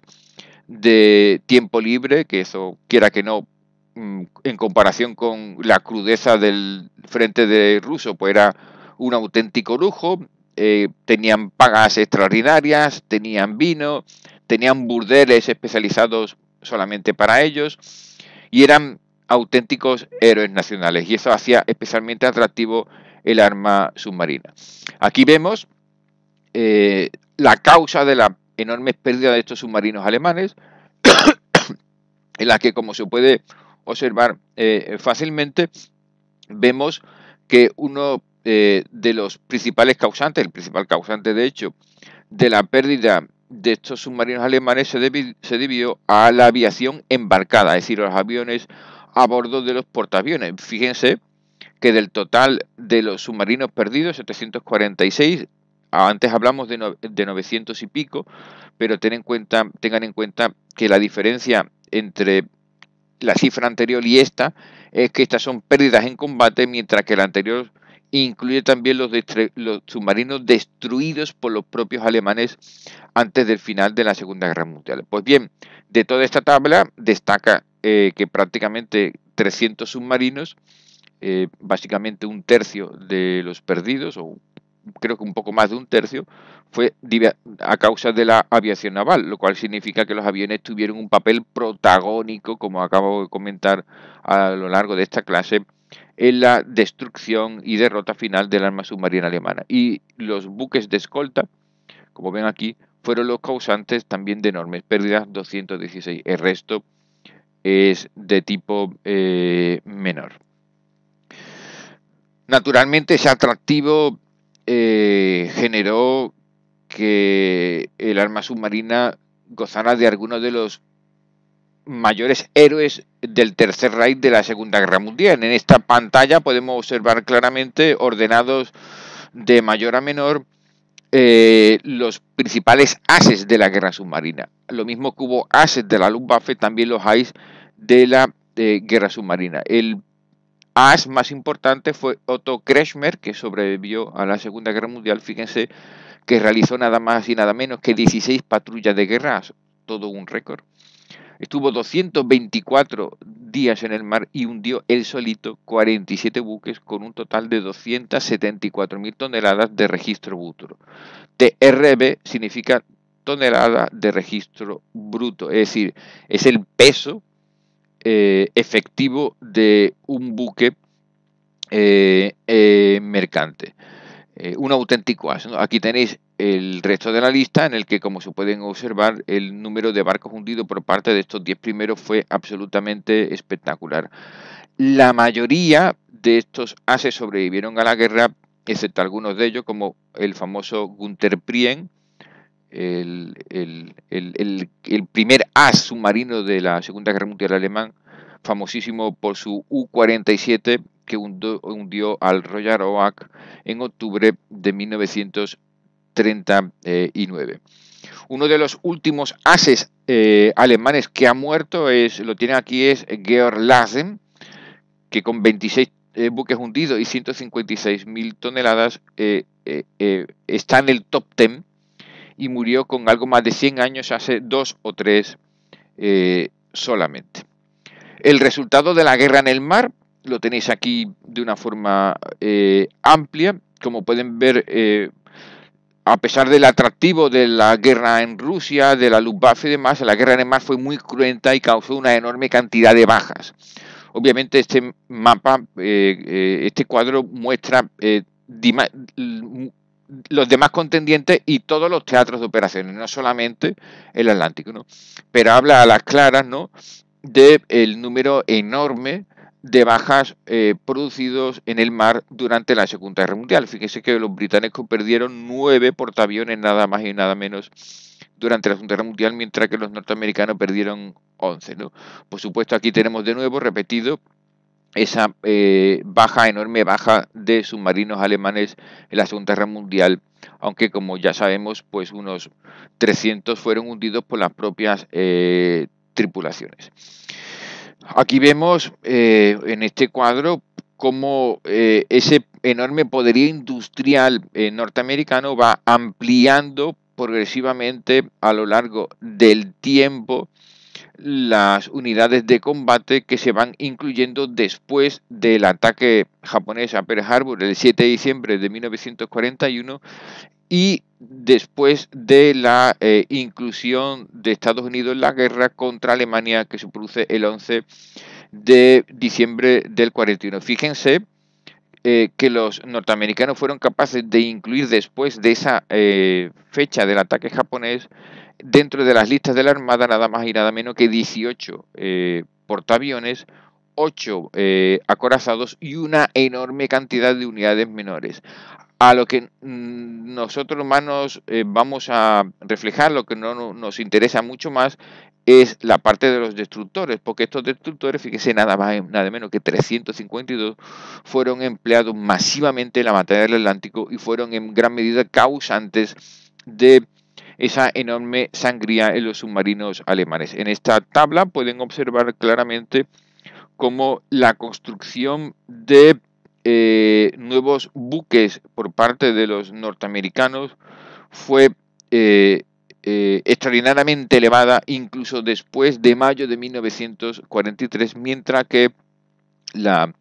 de tiempo libre, que eso quiera que no, mm, en comparación con la crudeza del frente de ruso, pues era un auténtico lujo. Eh, tenían pagas extraordinarias, tenían vino, tenían burdeles especializados solamente para ellos y eran auténticos héroes nacionales y eso hacía especialmente atractivo el arma submarina. Aquí vemos eh, la causa de la enorme pérdida de estos submarinos alemanes, en la que como se puede observar eh, fácilmente, vemos que uno eh, de los principales causantes, el principal causante de hecho, de la pérdida de estos submarinos alemanes se, debió a la aviación embarcada, es decir, los aviones a bordo de los portaaviones. Fíjense que del total de los submarinos perdidos, 746, ah, antes hablamos de, 900 y pico, pero ten en cuenta, tengan en cuenta que la diferencia entre la cifra anterior y esta es que estas son pérdidas en combate, mientras que la anterior incluye también los, submarinos destruidos por los propios alemanes antes del final de la Segunda Guerra Mundial. Pues bien, de toda esta tabla destaca eh, que prácticamente 300 submarinos, eh, básicamente un tercio de los perdidos, o creo que un poco más de un tercio, fue a causa de la aviación naval, lo cual significa que los aviones tuvieron un papel protagónico, como acabo de comentar a lo largo de esta clase, en la destrucción y derrota final del arma submarina alemana. Y los buques de escolta, como ven aquí, fueron los causantes también de enormes pérdidas, 216. El resto es de tipo eh, menor. Naturalmente ese atractivo eh, generó que el arma submarina gozara de algunos de los mayores héroes del Tercer Reich de la Segunda Guerra Mundial. En esta pantalla podemos observar claramente, ordenados de mayor a menor, eh, los principales ases de la guerra submarina. Lo mismo que hubo ases de la Luftwaffe, también los ases de la eh, guerra submarina. El as más importante fue Otto Kretschmer, que sobrevivió a la Segunda Guerra Mundial, fíjense, que realizó nada más y nada menos que 16 patrullas de guerra, todo un récord. Estuvo 224 días en el mar y hundió él solito 47 buques con un total de 274.000 toneladas de registro bruto. TRB significa tonelada de registro bruto, es decir, es el peso eh, efectivo de un buque eh, eh, mercante. un auténtico as. Aquí tenéis el resto de la lista en el que, como se pueden observar, el número de barcos hundidos por parte de estos 10 primeros fue absolutamente espectacular. La mayoría de estos ases sobrevivieron a la guerra, excepto algunos de ellos, como el famoso Gunther Prien, el, primer as submarino de la Segunda Guerra Mundial alemán, famosísimo por su U-47 que hundió, al Royal Oak en octubre de 1900 39. Uno de los últimos haces eh, alemanes que ha muerto es, lo tiene aquí, es Georg Lassen, que con 26 eh, buques hundidos y 156.000 toneladas eh, está en el top 10 y murió con algo más de 100 años hace dos o tres solamente. El resultado de la guerra en el mar lo tenéis aquí de una forma amplia. Como pueden ver, a pesar del atractivo de la guerra en Rusia, de la Luftwaffe y demás, la guerra en el fue muy cruenta y causó una enorme cantidad de bajas. Obviamente este mapa, eh, eh, este cuadro muestra eh, mm, los demás contendientes y todos los teatros de operaciones, no solamente el Atlántico, ¿no? Pero habla a las claras, ¿no? De el número enorme de bajas eh, producidos en el mar durante la Segunda Guerra Mundial. Fíjese que los británicos perdieron nueve portaaviones nada más y nada menos durante la Segunda Guerra Mundial, mientras que los norteamericanos perdieron once. Por supuesto, aquí tenemos de nuevo repetido esa eh, baja, enorme baja de submarinos alemanes en la Segunda Guerra Mundial, aunque como ya sabemos, pues unos 300 fueron hundidos por las propias eh, tripulaciones. Aquí vemos eh, en este cuadro cómo eh, ese enorme poderío industrial eh, norteamericano va ampliando progresivamente a lo largo del tiempo las unidades de combate que se van incluyendo después del ataque japonés a Pearl Harbor el 7 de diciembre de 1941 y después de la eh, inclusión de Estados Unidos en la guerra contra Alemania que se produce el 11 de diciembre del 41. Fíjense eh, que los norteamericanos fueron capaces de incluir después de esa eh, fecha del ataque japonés dentro de las listas de la Armada nada más y nada menos que 18 portaaviones, 8 acorazados y una enorme cantidad de unidades menores a lo que mm, nosotros humanos eh, vamos a reflejar, lo que no nos interesa mucho más es la parte de los destructores, porque estos destructores, fíjese, nada más, nada menos que 352 fueron empleados masivamente en la batalla del Atlántico y fueron en gran medida causantes de esa enorme sangría en los submarinos alemanes. En esta tabla pueden observar claramente cómo la construcción de eh, nuevos buques por parte de los norteamericanos fue eh, eh, extraordinariamente elevada incluso después de mayo de 1943, mientras que la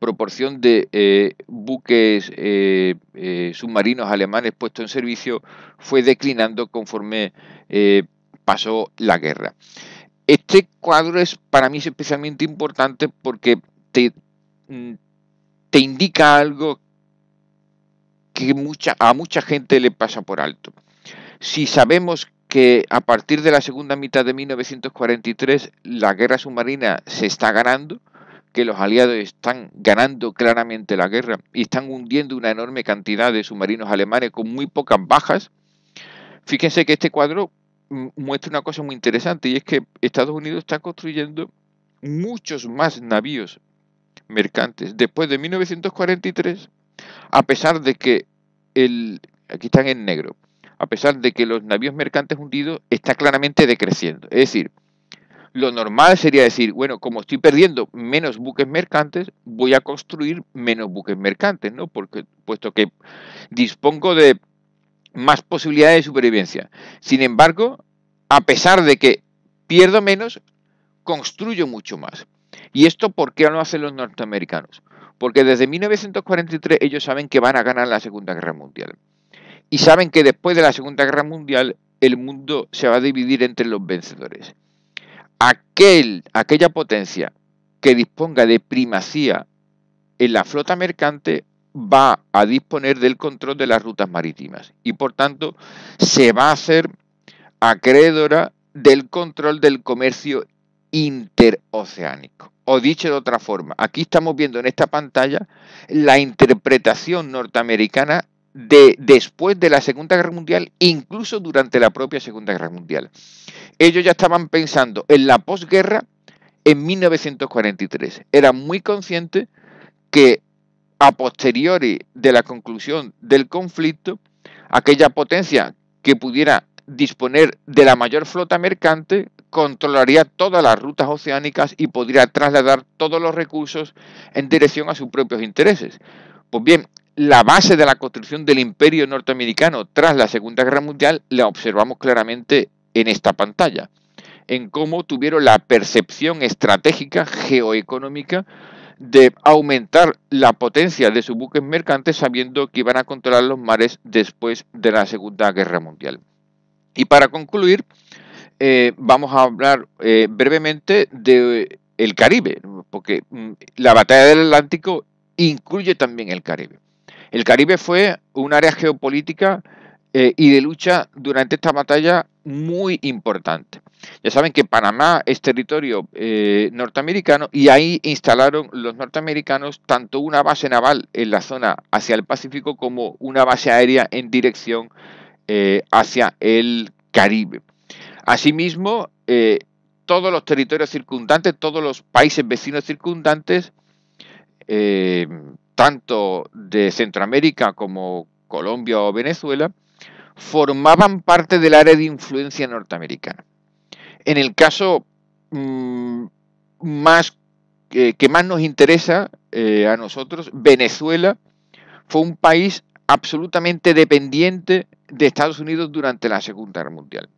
proporción de buques submarinos alemanes puestos en servicio fue declinando conforme pasó la guerra. Este cuadro es para mí especialmente importante porque te, mm, indica algo que mucha, a mucha gente le pasa por alto. Si sabemos que a partir de la segunda mitad de 1943 la guerra submarina se está ganando, que los aliados están ganando claramente la guerra y están hundiendo una enorme cantidad de submarinos alemanes con muy pocas bajas, fíjense que este cuadro mm, muestra una cosa muy interesante y es que Estados Unidos está construyendo muchos más navíos mercantes. Después de 1943, a pesar de que el... Aquí están en negro. A pesar de que los navíos mercantes hundidos está claramente decreciendo. Es decir, lo normal sería decir, bueno, como estoy perdiendo menos buques mercantes, voy a construir menos buques mercantes, ¿no? Porque, puesto que dispongo de más posibilidades de supervivencia. Sin embargo, a pesar de que pierdo menos, construyo mucho más. ¿Y esto por qué lo hacen los norteamericanos? Porque desde 1943 ellos saben que van a ganar la Segunda Guerra Mundial. Y saben que después de la Segunda Guerra Mundial el mundo se va a dividir entre los vencedores. Aquel, aquella potencia que disponga de primacía en la flota mercante va a disponer del control de las rutas marítimas y por tanto se va a hacer acreedora del control del comercio interoceánico. O dicho de otra forma, aquí estamos viendo en esta pantalla la interpretación norteamericana de después de la Segunda Guerra Mundial, incluso durante la propia Segunda Guerra Mundial. Ellos ya estaban pensando en la posguerra en 1943. Eran muy conscientes que a posteriori de la conclusión del conflicto, aquella potencia que pudiera disponer de la mayor flota mercante controlaría todas las rutas oceánicas y podría trasladar todos los recursos en dirección a sus propios intereses. Pues bien, la base de la construcción del imperio norteamericano tras la Segunda Guerra Mundial la observamos claramente en esta pantalla, en cómo tuvieron la percepción estratégica geoeconómica de aumentar la potencia de sus buques mercantes sabiendo que iban a controlar los mares después de la Segunda Guerra Mundial. Y para concluir, eh, vamos a hablar eh, brevemente de eh, el Caribe, porque mm, la batalla del Atlántico incluye también el Caribe. El Caribe fue un área geopolítica y de lucha durante esta batalla muy importante. Ya saben que Panamá es territorio norteamericano y ahí instalaron los norteamericanos tanto una base naval en la zona hacia el Pacífico como una base aérea en dirección hacia el Caribe. Asimismo, eh, todos los territorios circundantes, todos los países vecinos circundantes, eh, tanto de Centroamérica como Colombia o Venezuela, formaban parte del área de influencia norteamericana. En el caso mm, más, eh, que más nos interesa a nosotros, Venezuela fue un país absolutamente dependiente de Estados Unidos durante la Segunda Guerra Mundial.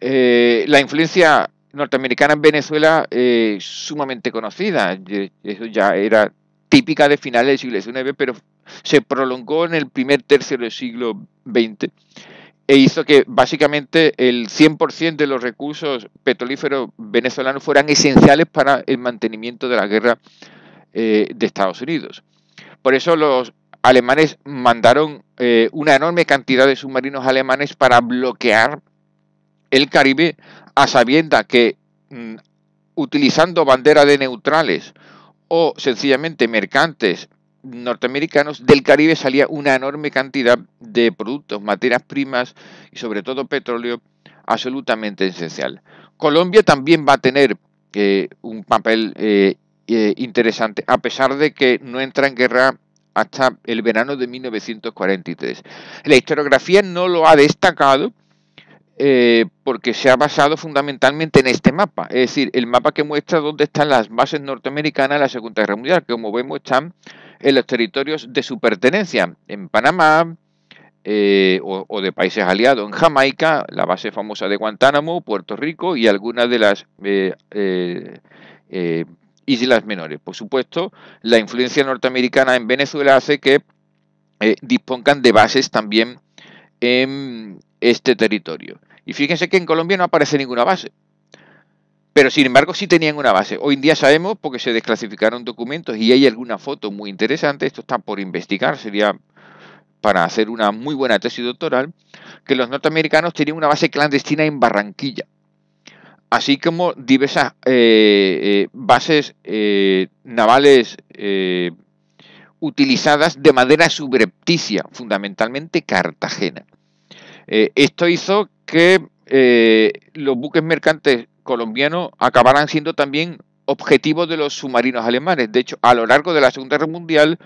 Eh, la influencia norteamericana en Venezuela eh, sumamente conocida, eso ya era típica de finales del siglo XIX, pero se prolongó en el primer tercio del siglo XX e hizo que básicamente el 100% de los recursos petrolíferos venezolanos fueran esenciales para el mantenimiento de la guerra eh, de Estados Unidos. Por eso los alemanes mandaron eh, una enorme cantidad de submarinos alemanes para bloquear el Caribe a sabienda que mm, utilizando bandera de neutrales o sencillamente mercantes norteamericanos, del Caribe salía una enorme cantidad de productos, materias primas y sobre todo petróleo absolutamente esencial. Colombia también va a tener eh, un papel eh, eh, interesante, a pesar de que no entra en guerra hasta el verano de 1943. La historiografía no lo ha destacado, eh, porque se ha basado fundamentalmente en este mapa, es decir, el mapa que muestra dónde están las bases norteamericanas de la Segunda Guerra Mundial, que como vemos están en los territorios de su pertenencia, en Panamá eh, o, de países aliados, en Jamaica, la base famosa de Guantánamo, Puerto Rico y algunas de las eh, islas menores. Por supuesto, la influencia norteamericana en Venezuela hace que dispongan de bases también en este territorio. Y fíjense que en Colombia no aparece ninguna base. Pero sin embargo sí tenían una base. Hoy en día sabemos porque se desclasificaron documentos y hay alguna foto muy interesante, esto está por investigar, sería para hacer una muy buena tesis doctoral, que los norteamericanos tenían una base clandestina en Barranquilla, así como diversas eh, eh, bases eh, navales utilizadas de manera subrepticia, fundamentalmente Cartagena. esto hizo que eh, los buques mercantes colombianos acabarán siendo también objetivos de los submarinos alemanes. De hecho, a lo largo de la Segunda Guerra Mundial,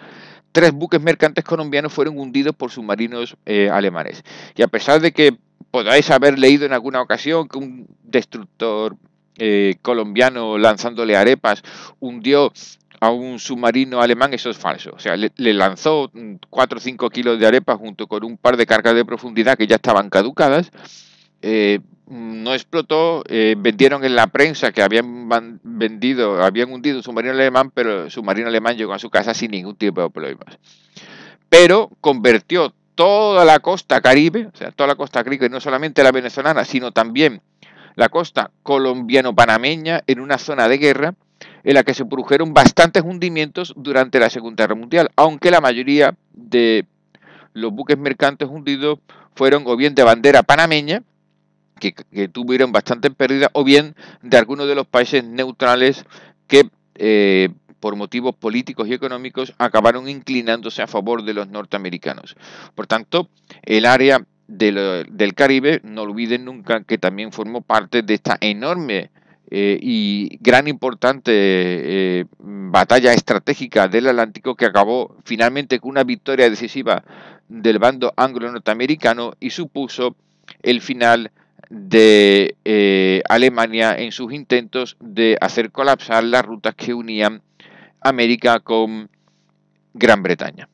tres buques mercantes colombianos fueron hundidos por submarinos eh, alemanes. Y a pesar de que podáis haber leído en alguna ocasión que un destructor eh, colombiano lanzándole arepas hundió a un submarino alemán, eso es falso. O sea, le, le lanzó 4 o 5 kilos de arepas junto con un par de cargas de profundidad que ya estaban caducadas eh, no explotó, eh, vendieron en la prensa que habían vendido, habían hundido un submarino alemán, pero el submarino alemán llegó a su casa sin ningún tipo de problemas. Pero convirtió toda la costa caribe, o sea, toda la costa y no solamente la venezolana, sino también la costa colombiano-panameña en una zona de guerra en la que se produjeron bastantes hundimientos durante la Segunda Guerra Mundial, aunque la mayoría de los buques mercantes hundidos fueron o bien de bandera panameña, que, tuvieron bastante pérdidas, o bien de algunos de los países neutrales que eh, por motivos políticos y económicos acabaron inclinándose a favor de los norteamericanos. Por tanto, el área del Caribe, no olviden nunca que también formó parte de esta enorme eh, y gran importante eh, batalla estratégica del Atlántico que acabó finalmente con una victoria decisiva del bando anglo-norteamericano y supuso el final de eh, Alemania en sus intentos de hacer colapsar las rutas que unían América con Gran Bretaña.